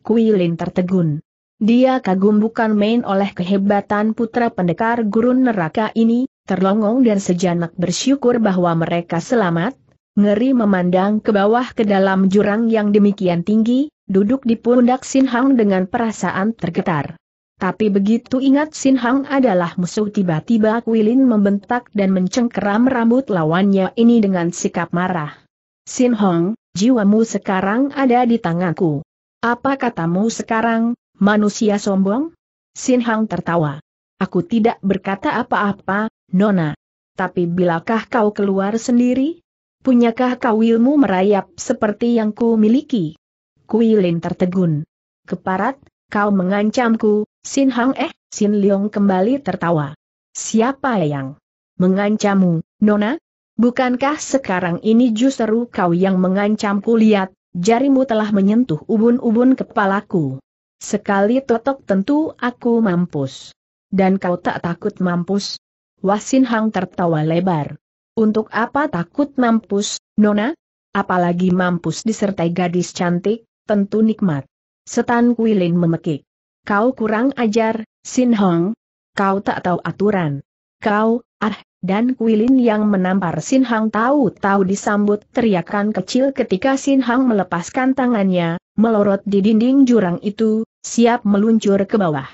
Kuilin tertegun. Dia kagum bukan main oleh kehebatan putra pendekar gurun neraka ini, terlongong dan sejanak bersyukur bahwa mereka selamat, ngeri memandang ke bawah ke dalam jurang yang demikian tinggi, duduk di pundak Sin Hang dengan perasaan tergetar. Tapi begitu ingat Sin Hang adalah musuh tiba-tiba Kuilin membentak dan mencengkeram rambut lawannya ini dengan sikap marah. Sin Hong, jiwamu sekarang ada di tanganku. Apa katamu sekarang, manusia sombong? Sin Hong tertawa. Aku tidak berkata apa-apa, Nona. Tapi bilakah kau keluar sendiri? Punyakah kau ilmu merayap seperti yang ku miliki? Kuilin tertegun. Keparat, kau mengancamku, Sin Hong eh, Sin Leong kembali tertawa. Siapa yang mengancammu, Nona? Bukankah sekarang ini justru kau yang mengancam kulihat, jarimu telah menyentuh ubun-ubun kepalaku. Sekali totok tentu aku mampus. Dan kau tak takut mampus? Wasin Hang tertawa lebar. Untuk apa takut mampus, Nona? Apalagi mampus disertai gadis cantik, tentu nikmat. Setan Kuilin memekik. Kau kurang ajar, Sin Hong. Kau tak tahu aturan. Kau, ah, dan Kuilin yang menampar Sin Hang tahu-tahu disambut teriakan kecil ketika Sin Hang melepaskan tangannya, melorot di dinding jurang itu, siap meluncur ke bawah.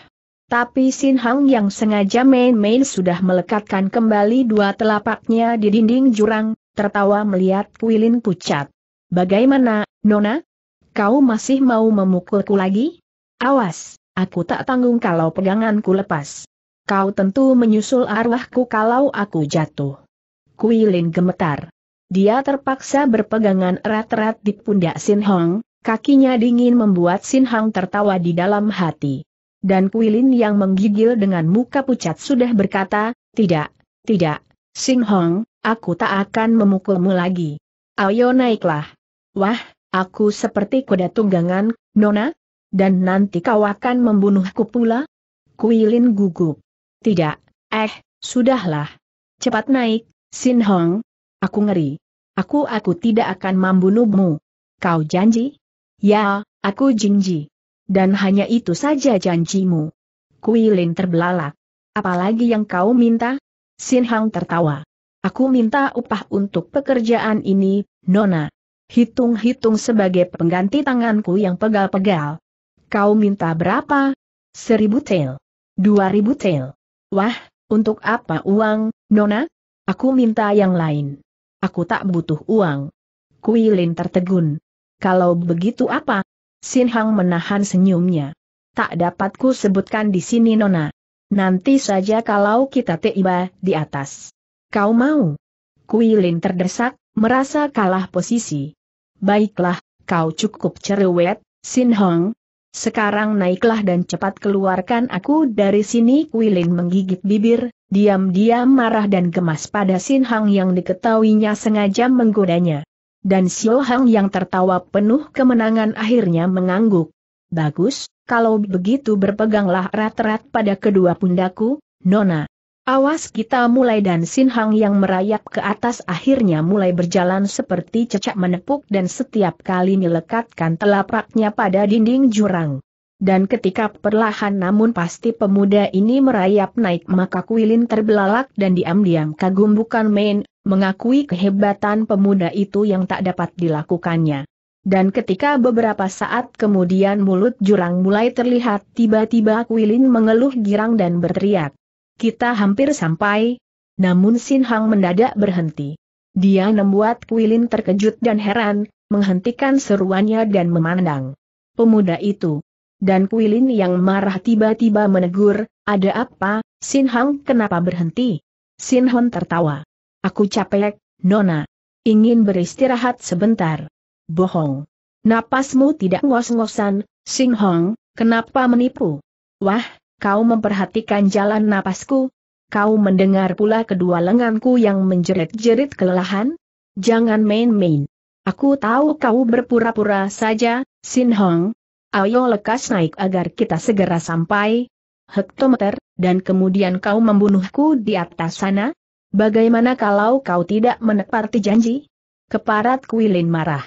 Tapi Sin Hang yang sengaja main-main sudah melekatkan kembali dua telapaknya di dinding jurang, tertawa melihat Kuilin pucat. Bagaimana, Nona? Kau masih mau memukulku lagi? Awas, aku tak tanggung kalau peganganku lepas. Kau tentu menyusul arwahku kalau aku jatuh. Kuilin gemetar. Dia terpaksa berpegangan erat-erat di pundak Sin Hong, kakinya dingin membuat Sin Hong tertawa di dalam hati. Dan Kuilin yang menggigil dengan muka pucat sudah berkata, tidak, tidak, Sin Hong, aku tak akan memukulmu lagi. Ayo naiklah. Wah, aku seperti kuda tunggangan, Nona. Dan nanti kau akan membunuhku pula? Kuilin gugup. Tidak, eh, sudahlah. Cepat naik, Sin Hong. Aku ngeri. Aku aku tidak akan membunuhmu. Kau janji? Ya, aku janji. Dan hanya itu saja janjimu. Kuilin terbelalak. Apalagi yang kau minta? Sin Hong tertawa. Aku minta upah untuk pekerjaan ini, Nona. Hitung-hitung sebagai pengganti tanganku yang pegal-pegal. Kau minta berapa? Seribu tel. Dua ribu tel. Wah, untuk apa uang, Nona? Aku minta yang lain. Aku tak butuh uang. Kui Lin tertegun. Kalau begitu apa? Sin Hang menahan senyumnya. Tak dapatku sebutkan di sini Nona. Nanti saja kalau kita tiba di atas. Kau mau? Kui Lin terdesak, merasa kalah posisi. Baiklah, kau cukup cerewet, Sin Hong, sekarang naiklah dan cepat keluarkan aku dari sini Kuilin menggigit bibir, diam-diam marah dan gemas pada Sin Hang yang diketahuinya sengaja menggodanya. Dan Xiao Hang yang tertawa penuh kemenangan akhirnya mengangguk. Bagus, kalau begitu berpeganglah erat-erat pada kedua pundaku, Nona. Awas kita mulai dan Sin Hang yang merayap ke atas akhirnya mulai berjalan seperti cecak menepuk dan setiap kali melekatkan telapaknya pada dinding jurang. Dan ketika perlahan namun pasti pemuda ini merayap naik maka Kuilin terbelalak dan diam-diam kagum bukan main, mengakui kehebatan pemuda itu yang tak dapat dilakukannya. Dan ketika beberapa saat kemudian mulut jurang mulai terlihat tiba-tiba Kuilin mengeluh girang dan berteriak. Kita hampir sampai. Namun Sin Hang mendadak berhenti. Dia membuat Kuilin terkejut dan heran, menghentikan seruannya dan memandang. Pemuda itu. Dan Kuilin yang marah tiba-tiba menegur, ada apa, Sin Hang kenapa berhenti? Sin Hong tertawa. Aku capek, Nona. Ingin beristirahat sebentar. Bohong. Napasmu tidak ngos-ngosan, Sin Hong, kenapa menipu? Wah, kau memperhatikan jalan napasku? Kau mendengar pula kedua lenganku yang menjerit-jerit kelelahan? Jangan main-main. Aku tahu kau berpura-pura saja, Sin Hong. Ayo lekas naik agar kita segera sampai. Hektometer, dan kemudian kau membunuhku di atas sana? Bagaimana kalau kau tidak menepati janji? Keparat Kuilin marah.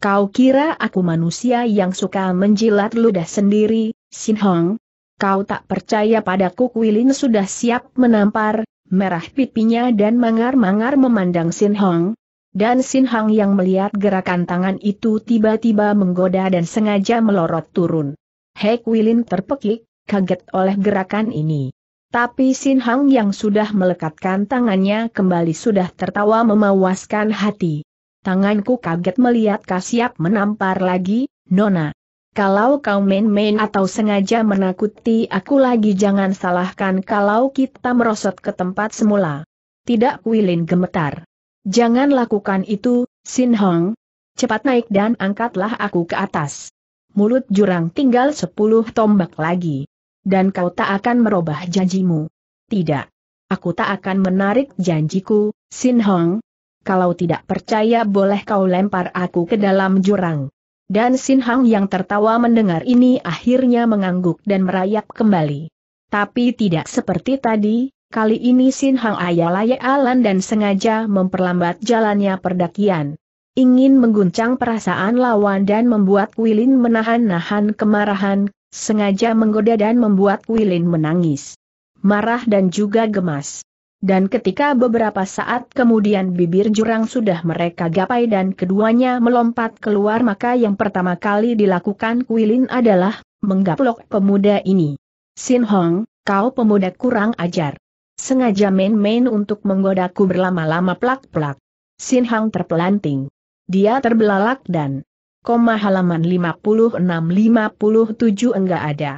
Kau kira aku manusia yang suka menjilat ludah sendiri, Sin Hong? Kau tak percaya padaku Kuilin sudah siap menampar, merah pipinya dan mangar-mangar memandang Sin Hong. Dan Sin Hong yang melihat gerakan tangan itu tiba-tiba menggoda dan sengaja melorot turun. Hei Kuilin terpekik, kaget oleh gerakan ini. Tapi Sin Hong yang sudah melekatkan tangannya kembali sudah tertawa memawaskan hati. Tanganku kaget melihat kau siap menampar lagi, Nona. Kalau kau main-main atau sengaja menakuti aku lagi jangan salahkan kalau kita merosot ke tempat semula. Tidak kuilin gemetar. Jangan lakukan itu, Sin Hong. Cepat naik dan angkatlah aku ke atas. Mulut jurang tinggal sepuluh tombak lagi. Dan kau tak akan merubah janjimu. Tidak. Aku tak akan menarik janjiku, Sin Hong. Kalau tidak percaya boleh kau lempar aku ke dalam jurang. Dan Sin Hang yang tertawa mendengar ini akhirnya mengangguk dan merayap kembali. Tapi tidak seperti tadi, kali ini Sin Hang ayalaya alan dan sengaja memperlambat jalannya perdakian. Ingin mengguncang perasaan lawan dan membuat Wilin menahan-nahan kemarahan, sengaja menggoda dan membuat Wilin menangis. Marah dan juga gemas dan ketika beberapa saat kemudian bibir jurang sudah mereka gapai dan keduanya melompat keluar maka yang pertama kali dilakukan Kuilin adalah menggaplok pemuda ini. Sin Hong, kau pemuda kurang ajar. Sengaja main-main untuk menggodaku berlama-lama plak-plak. Sin Hong terpelanting. Dia terbelalak dan koma halaman 56-57 enggak ada.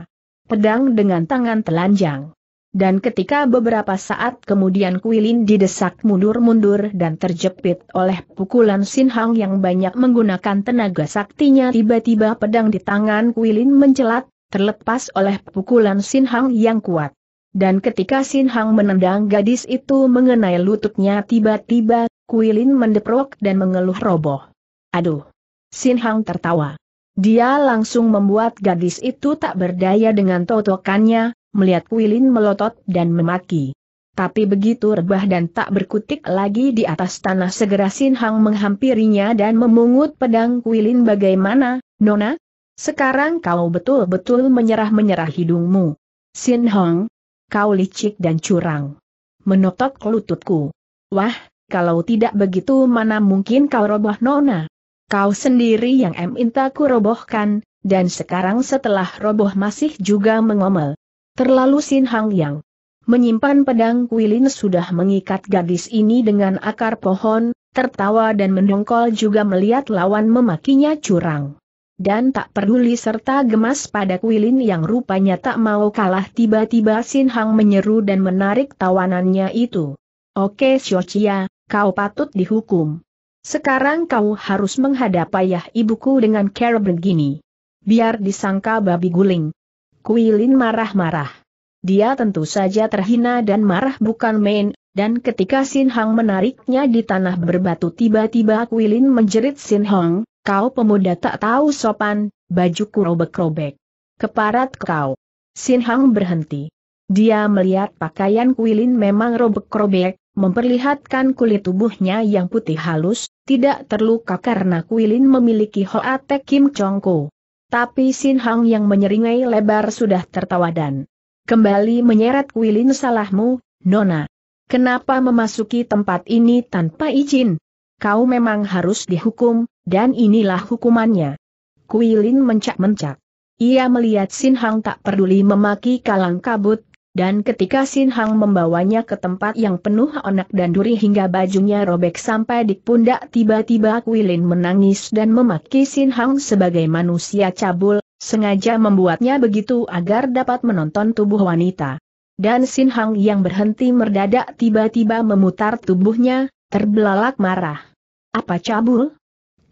Pedang dengan tangan telanjang dan ketika beberapa saat kemudian Kuilin didesak mundur-mundur dan terjepit oleh pukulan Sin Hang yang banyak menggunakan tenaga saktinya tiba-tiba pedang di tangan Kuilin mencelat, terlepas oleh pukulan Sin Hang yang kuat. Dan ketika Sin Hang menendang gadis itu mengenai lututnya tiba-tiba, Kuilin mendeprok dan mengeluh roboh. Aduh! Sin Hang tertawa. Dia langsung membuat gadis itu tak berdaya dengan totokannya, melihat Kuilin melotot dan memaki. Tapi begitu rebah dan tak berkutik lagi di atas tanah segera Sin Hang menghampirinya dan memungut pedang Kuilin bagaimana, Nona? Sekarang kau betul-betul menyerah-menyerah hidungmu. Sin Hong. kau licik dan curang. Menotok lututku. Wah, kalau tidak begitu mana mungkin kau roboh Nona? Kau sendiri yang em intaku robohkan, dan sekarang setelah roboh masih juga mengomel. Terlalu Sin Hang Yang. Menyimpan pedang Kuilin sudah mengikat gadis ini dengan akar pohon, tertawa dan mendongkol juga melihat lawan memakinya curang. Dan tak peduli serta gemas pada Kuilin yang rupanya tak mau kalah tiba-tiba Sin Hang menyeru dan menarik tawanannya itu. Oke Xiochia, kau patut dihukum. Sekarang kau harus menghadap ayah ibuku dengan cara begini. Biar disangka babi guling, Kuilin marah-marah. Dia tentu saja terhina dan marah bukan main, dan ketika Sin Hang menariknya di tanah berbatu tiba-tiba Kuilin menjerit Sin Hang, kau pemuda tak tahu sopan, bajuku robek robek Keparat kau. Sin Hang berhenti. Dia melihat pakaian Kuilin memang robek-robek, memperlihatkan kulit tubuhnya yang putih halus, tidak terluka karena Kuilin memiliki Hoate Kim Chongko. Tapi Sin Hang yang menyeringai lebar sudah tertawa dan kembali menyeret Kuilin salahmu, Nona. Kenapa memasuki tempat ini tanpa izin? Kau memang harus dihukum, dan inilah hukumannya. Kuilin mencak-mencak. Ia melihat Sin Hang tak peduli memaki kalang kabut, dan ketika Sin Hang membawanya ke tempat yang penuh onak dan duri hingga bajunya robek sampai di pundak tiba-tiba Kuilin menangis dan memaki Sin Hang sebagai manusia cabul, sengaja membuatnya begitu agar dapat menonton tubuh wanita. Dan Sin Hang yang berhenti merdadak tiba-tiba memutar tubuhnya, terbelalak marah. Apa cabul?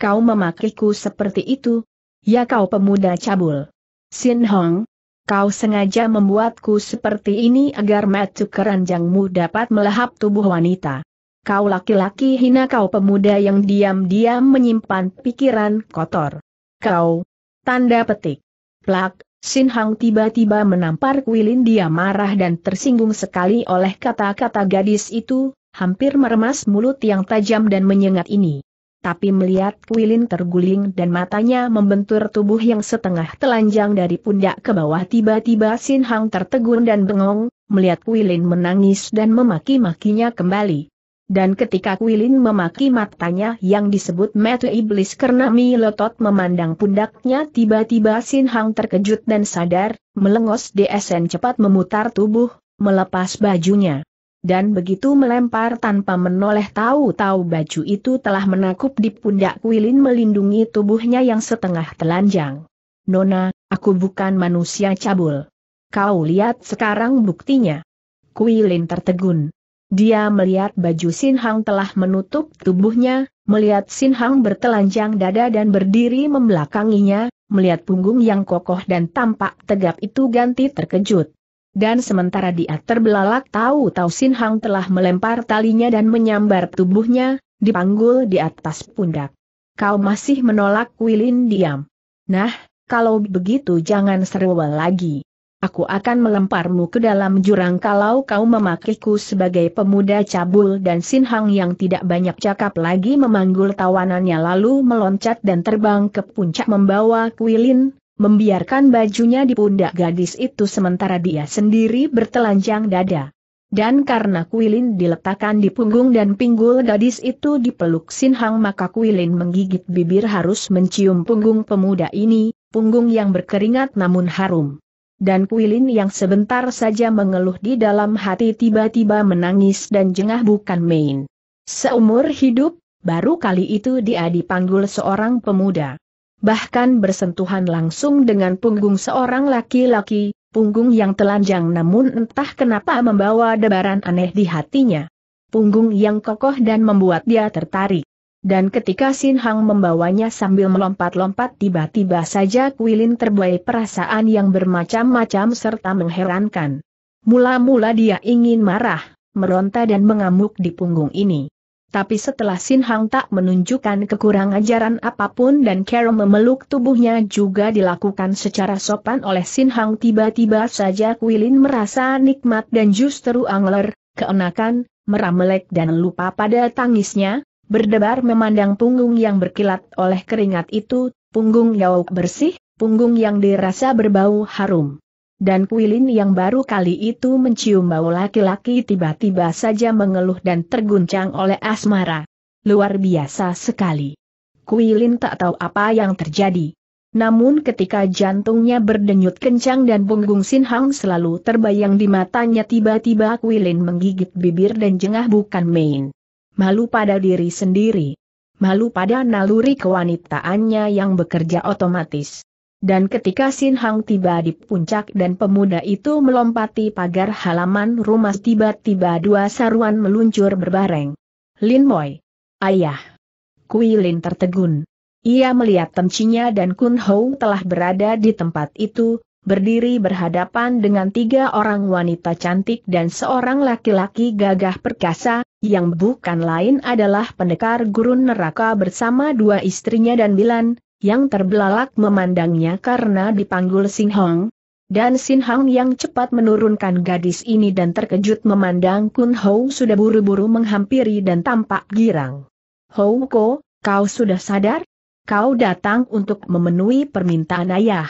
Kau memakiku seperti itu? Ya kau pemuda cabul. Sin Hong, Kau sengaja membuatku seperti ini agar matu keranjangmu dapat melahap tubuh wanita. Kau laki-laki hina kau pemuda yang diam-diam menyimpan pikiran kotor. Kau. Tanda petik. Plak, Sin Hang tiba-tiba menampar Kuilin dia marah dan tersinggung sekali oleh kata-kata gadis itu, hampir meremas mulut yang tajam dan menyengat ini tapi melihat Kuilin terguling dan matanya membentur tubuh yang setengah telanjang dari pundak ke bawah tiba-tiba Sin Hang tertegun dan bengong, melihat Kuilin menangis dan memaki-makinya kembali. Dan ketika Kuilin memaki matanya yang disebut mata iblis karena Milotot memandang pundaknya tiba-tiba Sin Hang terkejut dan sadar, melengos DSN cepat memutar tubuh, melepas bajunya dan begitu melempar tanpa menoleh tahu-tahu baju itu telah menakup di pundak Kuilin melindungi tubuhnya yang setengah telanjang. Nona, aku bukan manusia cabul. Kau lihat sekarang buktinya. Kuilin tertegun. Dia melihat baju Sinhang telah menutup tubuhnya, melihat Sinhang bertelanjang dada dan berdiri membelakanginya, melihat punggung yang kokoh dan tampak tegap itu ganti terkejut. Dan sementara dia terbelalak tahu-tahu Sin Hang telah melempar talinya dan menyambar tubuhnya, dipanggul di atas pundak. Kau masih menolak Wilin diam. Nah, kalau begitu jangan seru lagi. Aku akan melemparmu ke dalam jurang kalau kau memakiku sebagai pemuda cabul dan Sin Hang yang tidak banyak cakap lagi memanggul tawanannya lalu meloncat dan terbang ke puncak membawa Kuilin, membiarkan bajunya di pundak gadis itu sementara dia sendiri bertelanjang dada. Dan karena kuilin diletakkan di punggung dan pinggul gadis itu dipeluk Sin Hang maka kuilin menggigit bibir harus mencium punggung pemuda ini, punggung yang berkeringat namun harum. Dan kuilin yang sebentar saja mengeluh di dalam hati tiba-tiba menangis dan jengah bukan main. Seumur hidup, baru kali itu dia dipanggul seorang pemuda bahkan bersentuhan langsung dengan punggung seorang laki-laki, punggung yang telanjang namun entah kenapa membawa debaran aneh di hatinya. Punggung yang kokoh dan membuat dia tertarik. Dan ketika Sin Hang membawanya sambil melompat-lompat tiba-tiba saja Kuilin terbuai perasaan yang bermacam-macam serta mengherankan. Mula-mula dia ingin marah, meronta dan mengamuk di punggung ini. Tapi setelah Sin Hang tak menunjukkan kekurang ajaran apapun dan Carol memeluk tubuhnya juga dilakukan secara sopan oleh Sin Hang tiba-tiba saja Kuilin merasa nikmat dan justru Angler, keenakan, meramelek dan lupa pada tangisnya, berdebar memandang punggung yang berkilat oleh keringat itu, punggung yauk bersih, punggung yang dirasa berbau harum dan Kuilin yang baru kali itu mencium bau laki-laki tiba-tiba saja mengeluh dan terguncang oleh asmara. Luar biasa sekali. Kuilin tak tahu apa yang terjadi. Namun ketika jantungnya berdenyut kencang dan punggung sinhang selalu terbayang di matanya tiba-tiba Kuilin menggigit bibir dan jengah bukan main. Malu pada diri sendiri. Malu pada naluri kewanitaannya yang bekerja otomatis. Dan ketika Sin Hang tiba di puncak dan pemuda itu melompati pagar halaman rumah tiba-tiba dua saruan meluncur berbareng. Lin Moi, Ayah. Kui Lin tertegun. Ia melihat temcinya dan Kun Ho telah berada di tempat itu, berdiri berhadapan dengan tiga orang wanita cantik dan seorang laki-laki gagah perkasa, yang bukan lain adalah pendekar gurun neraka bersama dua istrinya dan Bilan, yang terbelalak memandangnya karena dipanggul Sin Hong. Dan Sin Hong yang cepat menurunkan gadis ini dan terkejut memandang Kun Ho sudah buru-buru menghampiri dan tampak girang. Ho Ko, kau sudah sadar? Kau datang untuk memenuhi permintaan ayah.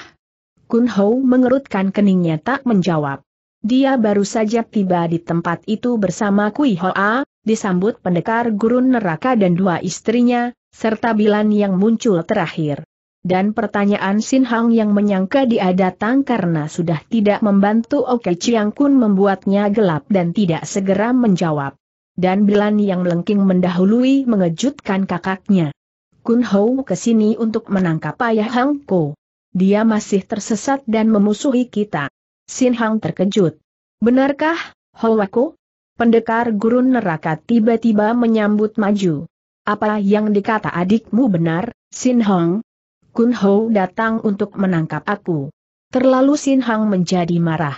Kun Ho mengerutkan keningnya tak menjawab. Dia baru saja tiba di tempat itu bersama Kui Hoa, disambut pendekar gurun neraka dan dua istrinya, serta Bilan yang muncul terakhir. Dan pertanyaan Sin Hang yang menyangka dia datang karena sudah tidak membantu Oke Chiang Kun membuatnya gelap dan tidak segera menjawab. Dan Bilan yang melengking mendahului mengejutkan kakaknya. Kun Hou kesini untuk menangkap ayah Hang Ko. Dia masih tersesat dan memusuhi kita. Sin Hang terkejut. Benarkah, Hou aku? Pendekar gurun neraka tiba-tiba menyambut maju. Apa yang dikata adikmu benar, Sin Hong? Kun Ho datang untuk menangkap aku. Terlalu Sin Hong menjadi marah.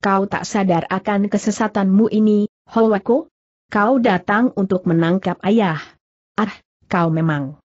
Kau tak sadar akan kesesatanmu ini, Ho Wako? Kau datang untuk menangkap ayah. Ah, kau memang.